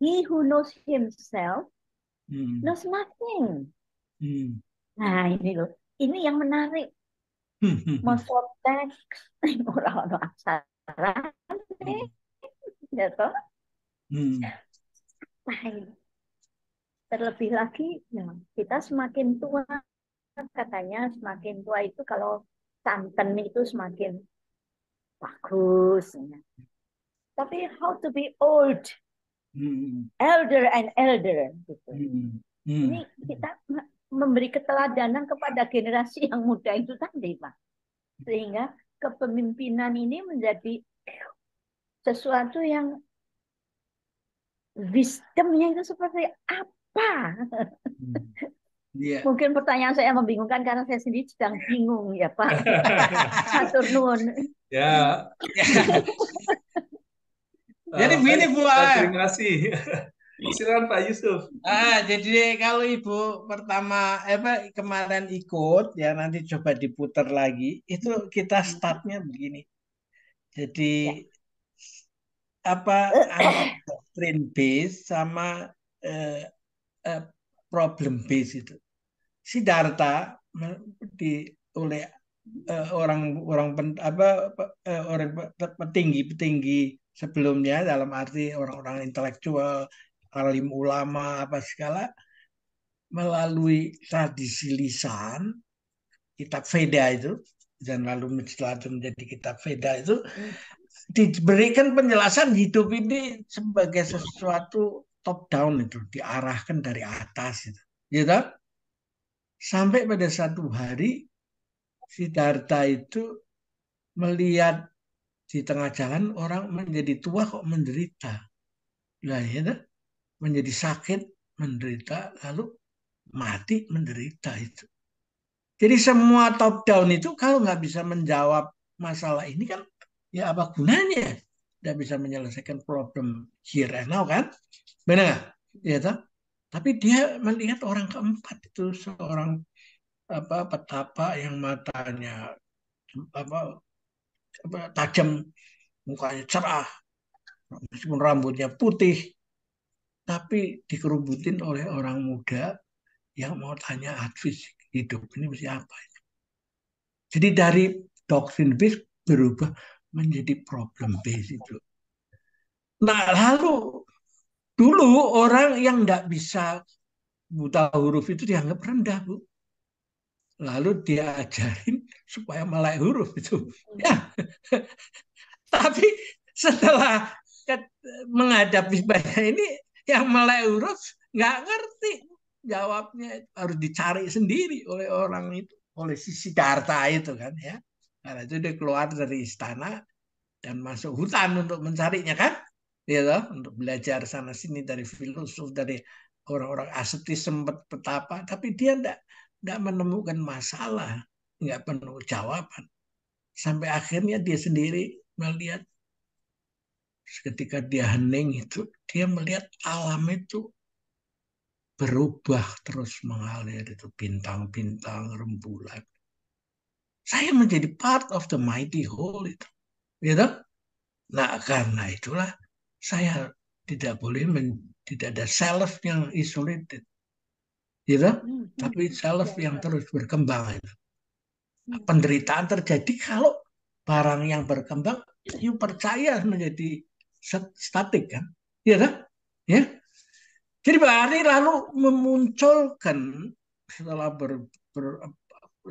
he who knows himself hmm. knows nothing. Hmm. Nah, ini loh. Ini yang menarik. Mosotek hmm, hmm, hmm. orang orang aksara. Ya toh? Hmm. Nah, terlebih lagi ya, kita semakin tua katanya semakin tua itu kalau santan itu semakin bagus. Ya. Tapi how to be old, hmm. elder and elder gitu. Hmm. Hmm. Ini kita memberi keteladanan kepada generasi yang muda itu tadi, Pak. Sehingga kepemimpinan ini menjadi sesuatu yang wisdomnya itu seperti apa? Hmm. Yeah. Mungkin pertanyaan saya membingungkan karena saya sendiri sedang bingung ya Pak. atur nun. Ya. Jadi oh, begini Bu Terima kasih. Silakan Pak Yusuf. Ah, jadi kalau Ibu pertama apa kemarin ikut ya nanti coba diputar lagi. Itu kita startnya begini. Jadi ya. apa anak base sama eh, eh, problem base itu. Si Sidarta di oleh eh, orang orang eh, apa eh, orang petinggi-petinggi sebelumnya dalam arti orang-orang intelektual alim ulama apa segala melalui tradisi lisan kitab Veda itu dan lalu menjelaskan menjadi kitab Veda itu diberikan penjelasan hidup ini sebagai sesuatu top down itu diarahkan dari atas itu gitu sampai pada satu hari si Siddhartha itu melihat di tengah jalan orang menjadi tua kok menderita. lah ya, menjadi sakit, menderita, lalu mati, menderita itu. Jadi semua top down itu kalau nggak bisa menjawab masalah ini kan ya apa gunanya? Nggak bisa menyelesaikan problem here and now kan? Benar Ya toh? Tapi dia melihat orang keempat itu seorang apa petapa yang matanya apa, apa tajam, mukanya cerah, meskipun rambutnya putih, tapi dikerubutin oleh orang muda yang mau tanya advis hidup ini mesti apa. Jadi dari doktrin bis berubah menjadi problem bis itu. Nah lalu dulu orang yang tidak bisa buta huruf itu dianggap rendah bu. Lalu dia ajarin supaya melek huruf itu. Hmm. Ya. Tapi setelah menghadapi banyak ini yang melek huruf nggak ngerti jawabnya harus dicari sendiri oleh orang itu oleh sisi Jakarta itu kan ya karena itu dia keluar dari istana dan masuk hutan untuk mencarinya kan gitu, untuk belajar sana sini dari filsuf, dari orang-orang asetis sempat petapa tapi dia tidak tidak menemukan masalah nggak penuh jawaban sampai akhirnya dia sendiri melihat ketika dia hening itu dia melihat alam itu berubah terus mengalir itu bintang-bintang rembulan saya menjadi part of the mighty whole itu gitu nah karena itulah saya tidak boleh men, tidak ada self yang isolated gitu tapi self iya, yang terus berkembang itu hmm. penderitaan terjadi kalau barang yang berkembang you percaya menjadi statik kan? Iya kan? Ya. Jadi berarti lalu memunculkan setelah ber, ber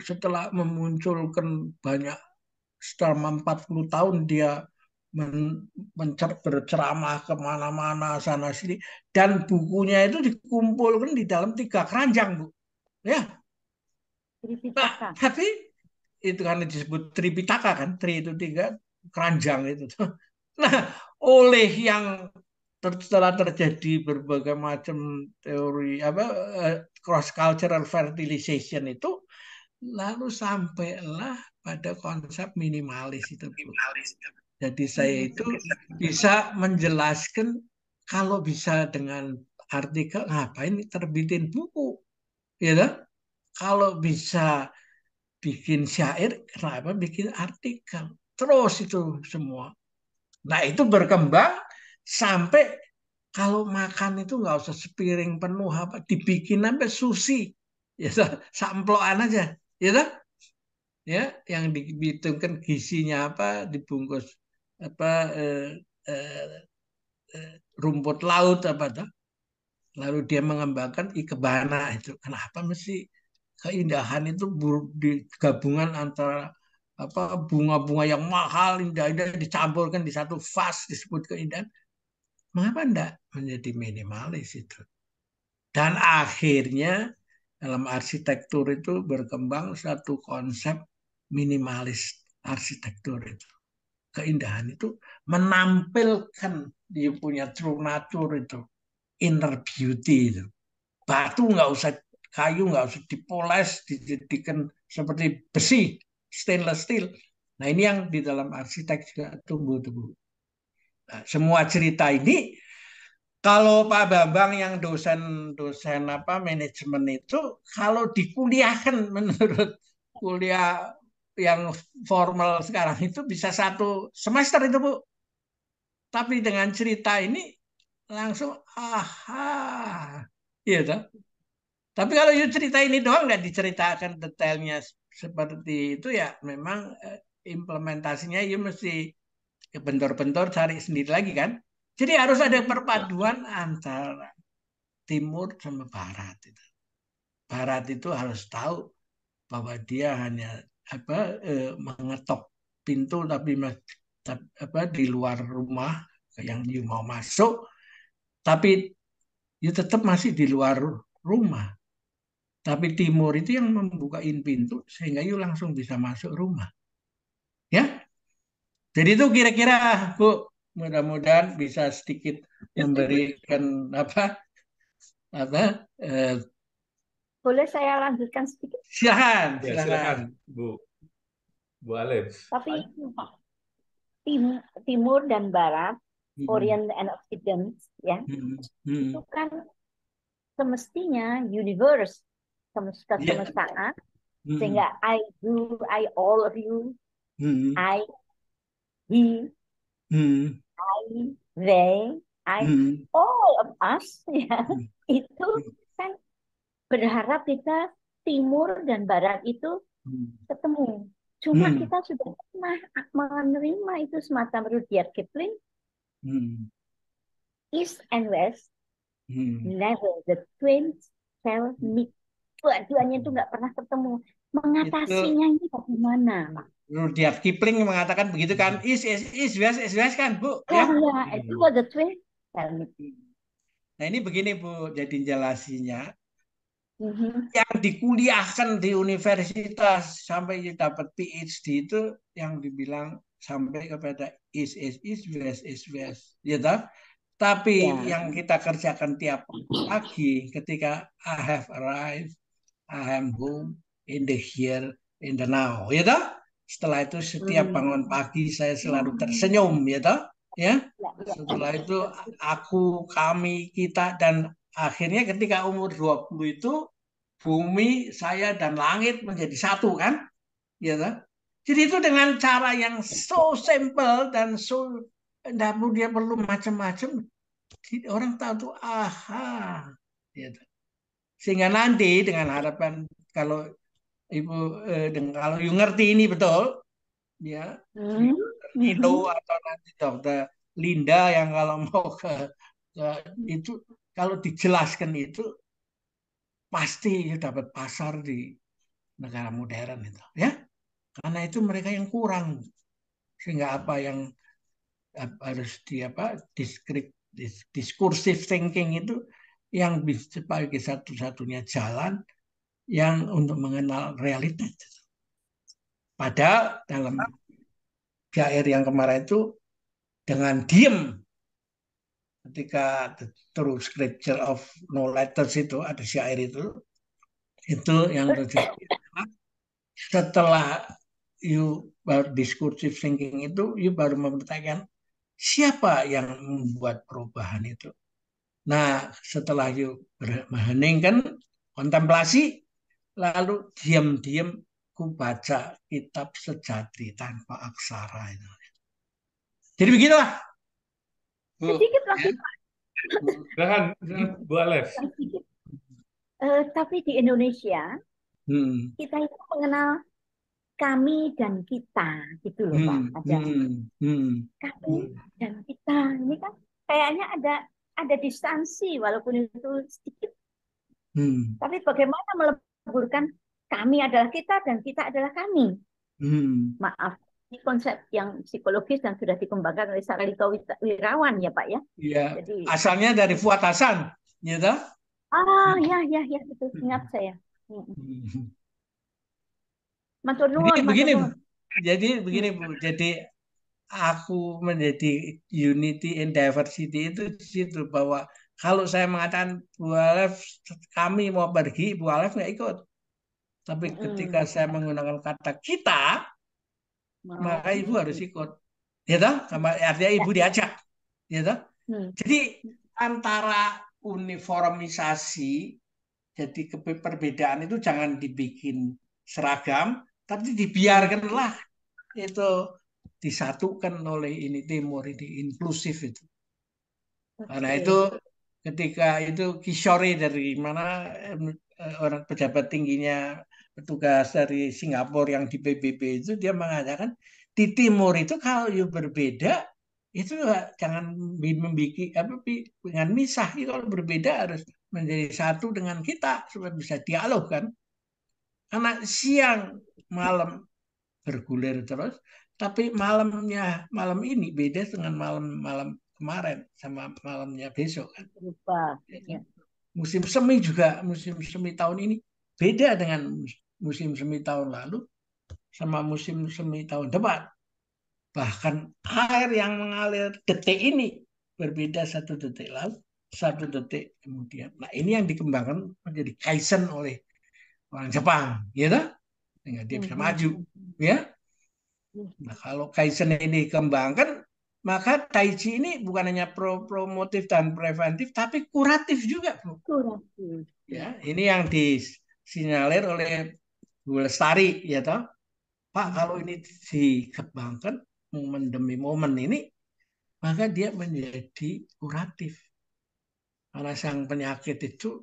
setelah memunculkan banyak selama 40 tahun dia men, mencer, berceramah kemana-mana sana sini dan bukunya itu dikumpulkan di dalam tiga keranjang bu ya nah, tapi itu kan disebut tripitaka kan tri itu tiga keranjang itu nah oleh yang setelah terjadi berbagai macam teori apa eh, cross cultural fertilization itu lalu sampailah pada konsep minimalis itu minimalis jadi saya hmm. itu bisa menjelaskan kalau bisa dengan artikel ngapain terbitin buku ya you kalau bisa bikin syair kenapa bikin artikel terus itu semua Nah itu berkembang sampai kalau makan itu nggak usah sepiring penuh apa dibikin sampai sushi ya samploan aja ya toh? ya yang dihitungkan gizinya apa dibungkus apa eh, eh, eh, rumput laut apa tuh lalu dia mengembangkan ikebana itu kenapa mesti keindahan itu gabungan antara apa bunga-bunga yang mahal indah-indah dicampurkan di satu vas disebut keindahan mengapa tidak menjadi minimalis itu dan akhirnya dalam arsitektur itu berkembang satu konsep minimalis arsitektur itu keindahan itu menampilkan dia punya true nature itu inner beauty itu batu nggak usah kayu nggak usah dipoles dijadikan seperti besi stainless steel. Nah ini yang di dalam arsitek juga tumbuh-tumbuh. Nah, semua cerita ini kalau Pak Bambang yang dosen-dosen apa manajemen itu kalau dikuliahkan menurut kuliah yang formal sekarang itu bisa satu semester itu Bu. Tapi dengan cerita ini langsung aha. Iya tuh. Tapi kalau you cerita ini doang nggak diceritakan detailnya seperti itu ya memang eh, implementasinya ya mesti bentor-bentor cari sendiri lagi kan. Jadi harus ada iya. perpaduan antara timur sama barat itu. Barat itu harus tahu bahwa dia hanya apa eh, mengetok pintu tapi apa di luar rumah yang you mau masuk tapi you tetap masih di luar rumah tapi timur itu yang membukain pintu sehingga you langsung bisa masuk rumah. Ya. Jadi itu kira-kira Bu mudah-mudahan bisa sedikit ya, memberikan apa apa eh, boleh saya lanjutkan sedikit? Silakan, ya, Bu. Bu Alif. Tapi tim, timur dan barat, hmm. Orient and Occident, ya, hmm. Hmm. itu kan semestinya universe semesta semestaan iya. ah. mm. sehingga I do I all of you mm. I he mm. I they I mm. all of us ya mm. itu hmm. kan berharap kita timur dan barat itu hmm. ketemu cuma mm. kita sudah pernah menerima itu semacam Rudyard Kipling mm. East and West mm. never the twins shall meet dua-duanya itu nggak pernah ketemu mengatasinya itu, ini bagaimana Rudyard hmm, Kipling mengatakan begitu kan is is is west is west kan bu ya, ya itu hmm. was the twist nah ini begini bu jadi jelasinya mm -hmm. yang dikuliahkan di universitas sampai dapat PhD itu yang dibilang sampai kepada is is is west is west ya tak? tapi yeah. yang kita kerjakan tiap pagi ketika I have arrived I am home in the here in the now ya toh setelah itu setiap hmm. bangun pagi saya selalu hmm. tersenyum ya toh ya? Ya, ya setelah itu aku kami kita dan akhirnya ketika umur 20 itu bumi saya dan langit menjadi satu kan ya toh jadi itu dengan cara yang so simple dan so tidak dia perlu macam-macam orang tahu tuh aha ya toh sehingga nanti dengan harapan kalau ibu eh, dengan, kalau you ngerti ini betul ya hmm. Nino hmm. atau nanti dokter Linda yang kalau mau ke, ke itu kalau dijelaskan itu pasti dapat pasar di negara modern itu ya karena itu mereka yang kurang sehingga apa yang eh, harus di apa diskursif thinking itu yang sebagai satu-satunya jalan yang untuk mengenal realitas. Pada dalam syair yang kemarin itu dengan diem ketika the true scripture of no letters itu ada syair itu itu yang terjadi setelah you baru discursive thinking itu you baru mempertanyakan siapa yang membuat perubahan itu Nah, setelah you berhening kan kontemplasi, lalu diam-diam ku baca kitab sejati tanpa aksara itu. Jadi begitulah. Oh, Sedikit lagi ya. Pak. Boleh. Bu Alef. Eh, tapi di Indonesia hmm. kita itu mengenal kami dan kita gitu loh hmm. Pak. Ada hmm. Hmm. kami hmm. dan kita ini kan kayaknya ada ada distansi walaupun itu sedikit. Hmm. Tapi bagaimana meleburkan kami adalah kita dan kita adalah kami. Hmm. Maaf, ini konsep yang psikologis dan sudah dikembangkan oleh Saralika Wirawan ya Pak ya. Iya. Jadi asalnya dari Fuad Hasan, ya toh? Ah, ya ya ya itu ingat saya. Hmm. hmm. Matur nuwun. Begini, begini. Jadi begini Bu, jadi aku menjadi unity and diversity itu di situ bahwa kalau saya mengatakan Bu Alef kami mau pergi Bu Alef nggak ikut tapi ketika mm. saya menggunakan kata kita Maaf. maka ibu harus ikut ya toh sama artinya ibu ya. diajak ya toh Hmm. jadi antara uniformisasi jadi perbedaan itu jangan dibikin seragam tapi dibiarkanlah itu disatukan oleh ini timur ini inklusif itu. Nah, okay. Karena itu ketika itu Kishore dari mana eh, orang pejabat tingginya petugas dari Singapura yang di PBB itu dia mengatakan di timur itu kalau you berbeda itu jangan membikin apa dengan misah itu kalau berbeda harus menjadi satu dengan kita supaya bisa dialog kan anak siang malam bergulir terus tapi malamnya malam ini beda dengan malam-malam kemarin sama malamnya besok kan. Lupa. Iya kan? Ya. Musim semi juga musim semi tahun ini beda dengan musim semi tahun lalu sama musim semi tahun depan. Bahkan air yang mengalir detik ini berbeda satu detik lalu, satu detik kemudian. Nah ini yang dikembangkan menjadi kaisen oleh orang Jepang, ya gitu? dia bisa mm-hmm. maju, ya. Nah, kalau Kaizen ini dikembangkan, maka Tai Chi ini bukan hanya pro promotif dan preventif, tapi kuratif juga, Bro. Kuratif. Ya, ini yang disinyalir oleh Bu Lestari, ya toh. Pak, hmm. kalau ini dikembangkan momen demi momen ini, maka dia menjadi kuratif. Karena sang penyakit itu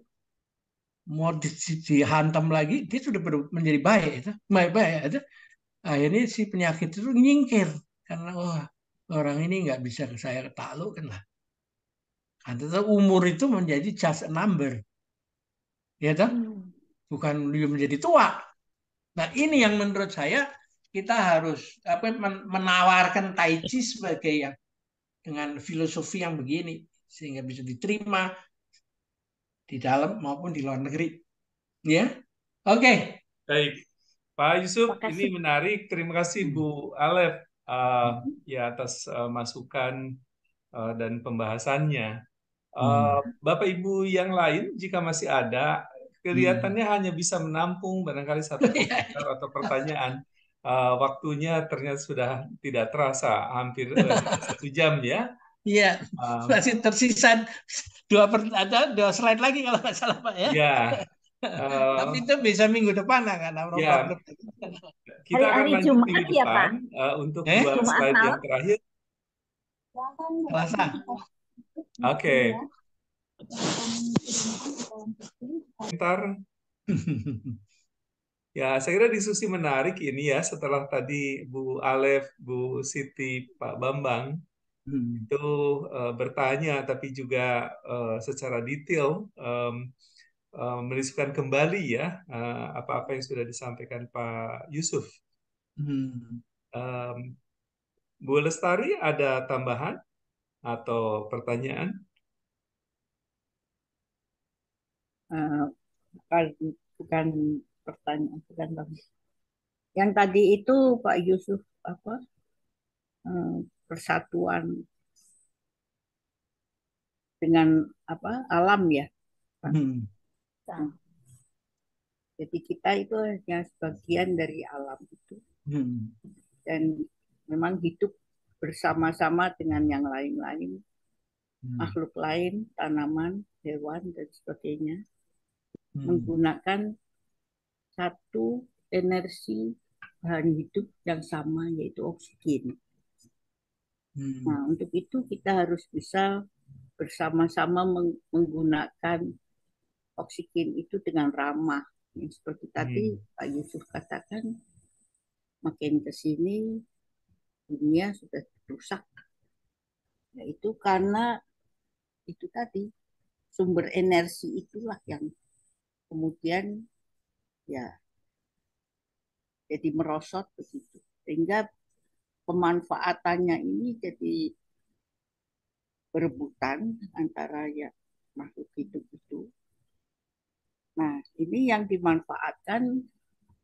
mau dihantam lagi, dia sudah menjadi baik, itu ya baik-baik. Ya akhirnya si penyakit itu nyingkir karena wah orang ini nggak bisa saya taklukkan lah. Karena umur itu menjadi just number, ya kan? bukan dia menjadi tua. Nah ini yang menurut saya kita harus apa menawarkan Tai Chi sebagai yang dengan filosofi yang begini sehingga bisa diterima di dalam maupun di luar negeri, ya? Oke. Okay. Baik. Pak Yusuf, ini menarik. Terima kasih Bu Alef uh, hmm. ya atas uh, masukan uh, dan pembahasannya. Uh, hmm. Bapak Ibu yang lain, jika masih ada, kelihatannya hmm. hanya bisa menampung barangkali satu iya. atau pertanyaan. Uh, waktunya ternyata sudah tidak terasa, hampir uh, satu jam ya. Iya, uh, masih tersisa dua per, dua slide lagi kalau nggak salah Pak ya. Iya, Eh, tapi itu bisa minggu depan lah kan, ya. Kita akan hari, hari Jumat ya, depan Pak? Uh, eh, untuk eh? dua Jumat slide yang terakhir. Selasa. Oke. sekitar Ya, saya kira diskusi menarik ini ya setelah tadi Bu Alef, Bu Siti, Pak Bambang hmm. itu uh, bertanya tapi juga uh, secara detail um, Eh, merisukan kembali ya eh, apa-apa yang sudah disampaikan Pak Yusuf. Hmm. Um, Bu Lestari ada tambahan atau pertanyaan? Uh, bukan, bukan pertanyaan, bukan bagus. Yang tadi itu Pak Yusuf apa uh, persatuan dengan apa alam ya. Hmm jadi kita itu hanya sebagian dari alam itu. Hmm. Dan memang hidup bersama-sama dengan yang lain-lain. Hmm. Makhluk lain, tanaman, hewan, dan sebagainya. Hmm. Menggunakan satu energi bahan hidup yang sama yaitu oksigen. Nah, untuk itu kita harus bisa bersama-sama menggunakan oksigen itu dengan ramah. Yang seperti tadi hmm. Pak Yusuf katakan, makin ke sini dunia sudah rusak. itu karena itu tadi sumber energi itulah yang kemudian ya jadi merosot begitu. Sehingga pemanfaatannya ini jadi berebutan antara ya makhluk hidup itu Nah, ini yang dimanfaatkan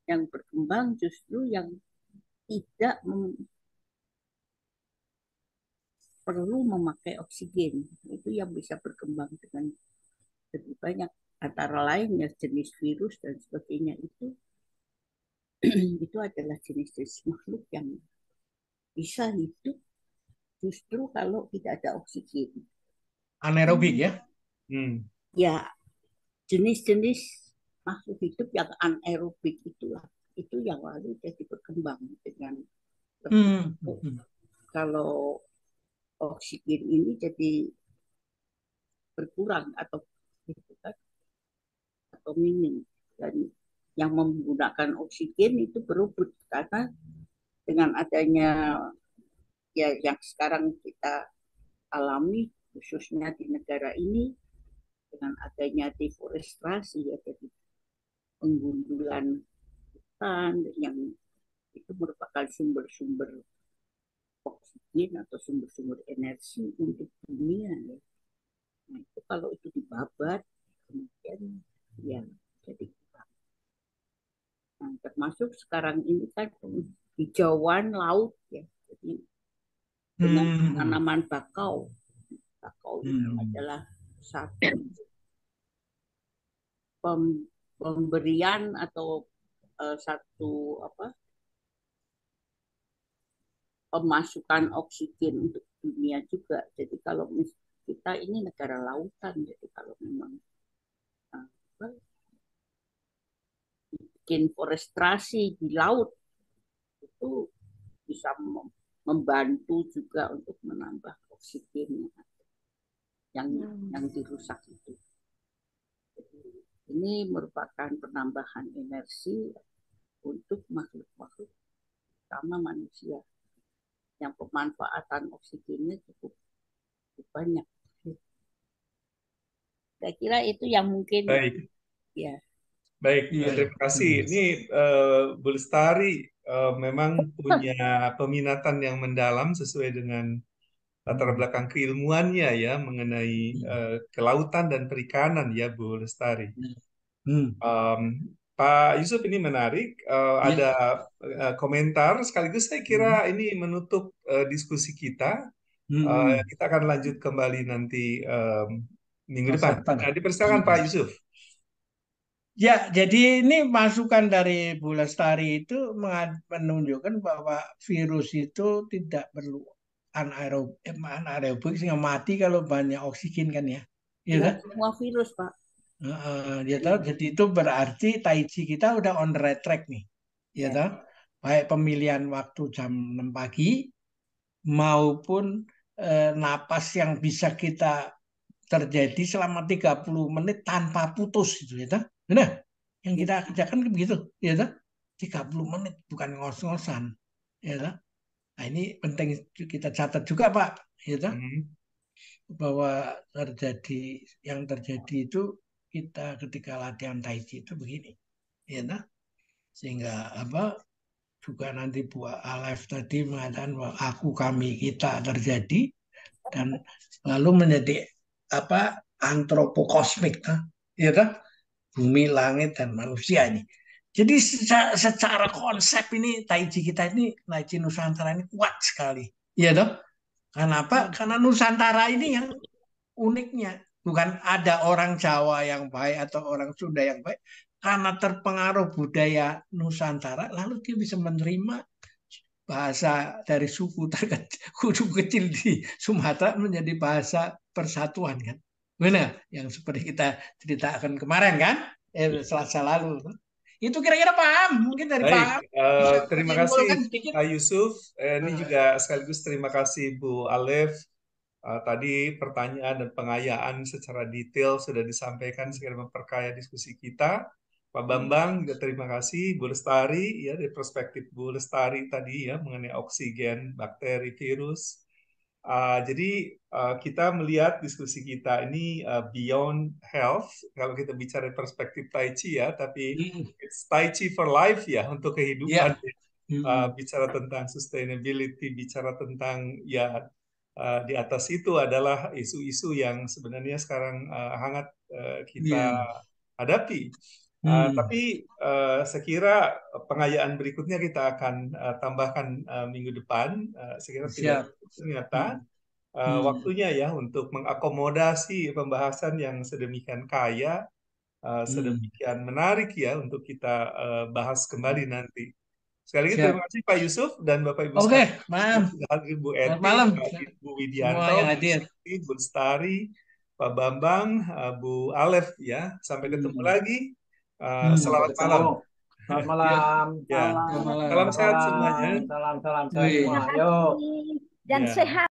yang berkembang justru yang tidak mem perlu memakai oksigen. Itu yang bisa berkembang dengan lebih banyak antara lainnya jenis virus dan sebagainya itu itu adalah jenis-jenis makhluk yang bisa hidup justru kalau tidak ada oksigen. Anaerobik hmm. ya? Hmm. Ya, jenis-jenis makhluk hidup yang anaerobik itulah itu yang lalu jadi berkembang dengan hmm. hmm, hmm. kalau oksigen ini jadi berkurang atau gitu kan atau minim dan yang menggunakan oksigen itu berubut karena dengan adanya ya yang sekarang kita alami khususnya di negara ini dengan adanya deforestasi ya jadi penggundulan hutan yang itu merupakan sumber-sumber oksigen atau sumber-sumber energi untuk dunia ya. Nah itu kalau itu dibabat kemudian ya jadi Nah, termasuk sekarang ini kan hijauan laut ya. Jadi dengan hmm. tanaman bakau. Bakau hmm. adalah satu pemberian atau eh, satu apa pemasukan oksigen untuk dunia juga. Jadi kalau kita ini negara lautan, jadi kalau memang bikin forestasi di laut itu bisa membantu juga untuk menambah oksigen yang yang dirusak itu. Ini merupakan penambahan energi untuk makhluk-makhluk sama manusia yang pemanfaatan oksigennya cukup, cukup banyak. Saya kira itu yang mungkin. Baik. Ya. Baik, iya. terima kasih. Hmm. Ini uh, eh, Bu Lestari uh, eh, memang punya peminatan yang mendalam sesuai dengan latar belakang keilmuannya ya mengenai uh, kelautan dan perikanan ya Bu Lestari. Hmm. Um, Pak Yusuf ini menarik, uh, ya. ada uh, komentar sekaligus saya kira hmm. ini menutup uh, diskusi kita. Hmm. Uh, kita akan lanjut kembali nanti um, minggu depan. Nah, dipersilakan Pak hmm. Yusuf. Ya, jadi ini masukan dari Bu Lestari itu menunjukkan bahwa virus itu tidak perlu anaerob eh, anaerobik sehingga mati kalau banyak oksigen kan ya. Iya. iya kan? Semua virus pak. Uh, uh, ya tahu. Jadi itu berarti tai chi kita udah on the right track nih. Ya, ya. tahu. Baik pemilihan waktu jam 6 pagi maupun uh, napas yang bisa kita terjadi selama 30 menit tanpa putus itu ya. tahu. Nah, yang kita iya. kerjakan kan begitu ya. tahu. 30 menit bukan ngos-ngosan ya. tahu. Nah, ini penting kita catat juga Pak, gitu. Hmm. Bahwa terjadi yang terjadi itu kita ketika latihan tai chi itu begini. Ya, gitu. sehingga apa juga nanti buat Alef tadi mengatakan bahwa aku kami kita terjadi dan lalu menjadi apa antropokosmik, gitu. Bumi, langit dan manusia ini. Jadi secara, secara konsep ini Taiji kita ini, Taiji Nusantara ini kuat sekali. Iya dong? Kenapa? Karena Nusantara ini yang uniknya. Bukan ada orang Jawa yang baik atau orang Sunda yang baik. Karena terpengaruh budaya Nusantara, lalu dia bisa menerima bahasa dari suku terkecil kecil di Sumatera menjadi bahasa persatuan kan. Benar, yang seperti kita ceritakan kemarin kan, eh, selasa lalu. Kan? Itu kira-kira paham, mungkin dari Baik. paham. Uh, terima kasih Pak Yusuf. Eh, ini uh. juga sekaligus terima kasih Bu Alef. Uh, eh, tadi pertanyaan dan pengayaan secara detail sudah disampaikan sehingga memperkaya diskusi kita. Pak hmm. Bambang juga terima kasih Bu Lestari ya dari perspektif Bu Lestari tadi ya mengenai oksigen, bakteri, virus Uh, jadi uh, kita melihat diskusi kita ini uh, beyond health kalau kita bicara perspektif tai chi ya, tapi hmm. it's tai chi for life ya untuk kehidupan. Yeah. Ya. Hmm. Uh, bicara tentang sustainability, bicara tentang ya uh, di atas itu adalah isu-isu yang sebenarnya sekarang uh, hangat uh, kita yeah. hadapi. Uh, Tapi uh, eh, saya kira pengayaan berikutnya kita akan uh, tambahkan uh, minggu depan. Uh, saya kira tidak ternyata hmm. Uh, hmm. waktunya ya untuk mengakomodasi pembahasan yang sedemikian kaya, uh, sedemikian hmm. menarik ya untuk kita uh, bahas kembali nanti. Sekali lagi Siap. terima kasih Pak Yusuf dan Bapak Ibu. Oke, okay, malam. Ibu Eti, malam. Ibu Widianto, Semua Bu Ibu Stari, Pak Bambang, Bu Alef ya. Sampai ketemu hmm. lagi. Uh, hmm, selamat malam. Selamat iya. malam. Ya. Malam. Salam, salam sehat semuanya. Salam salam sehat semua. Yo. Dan ya. sehat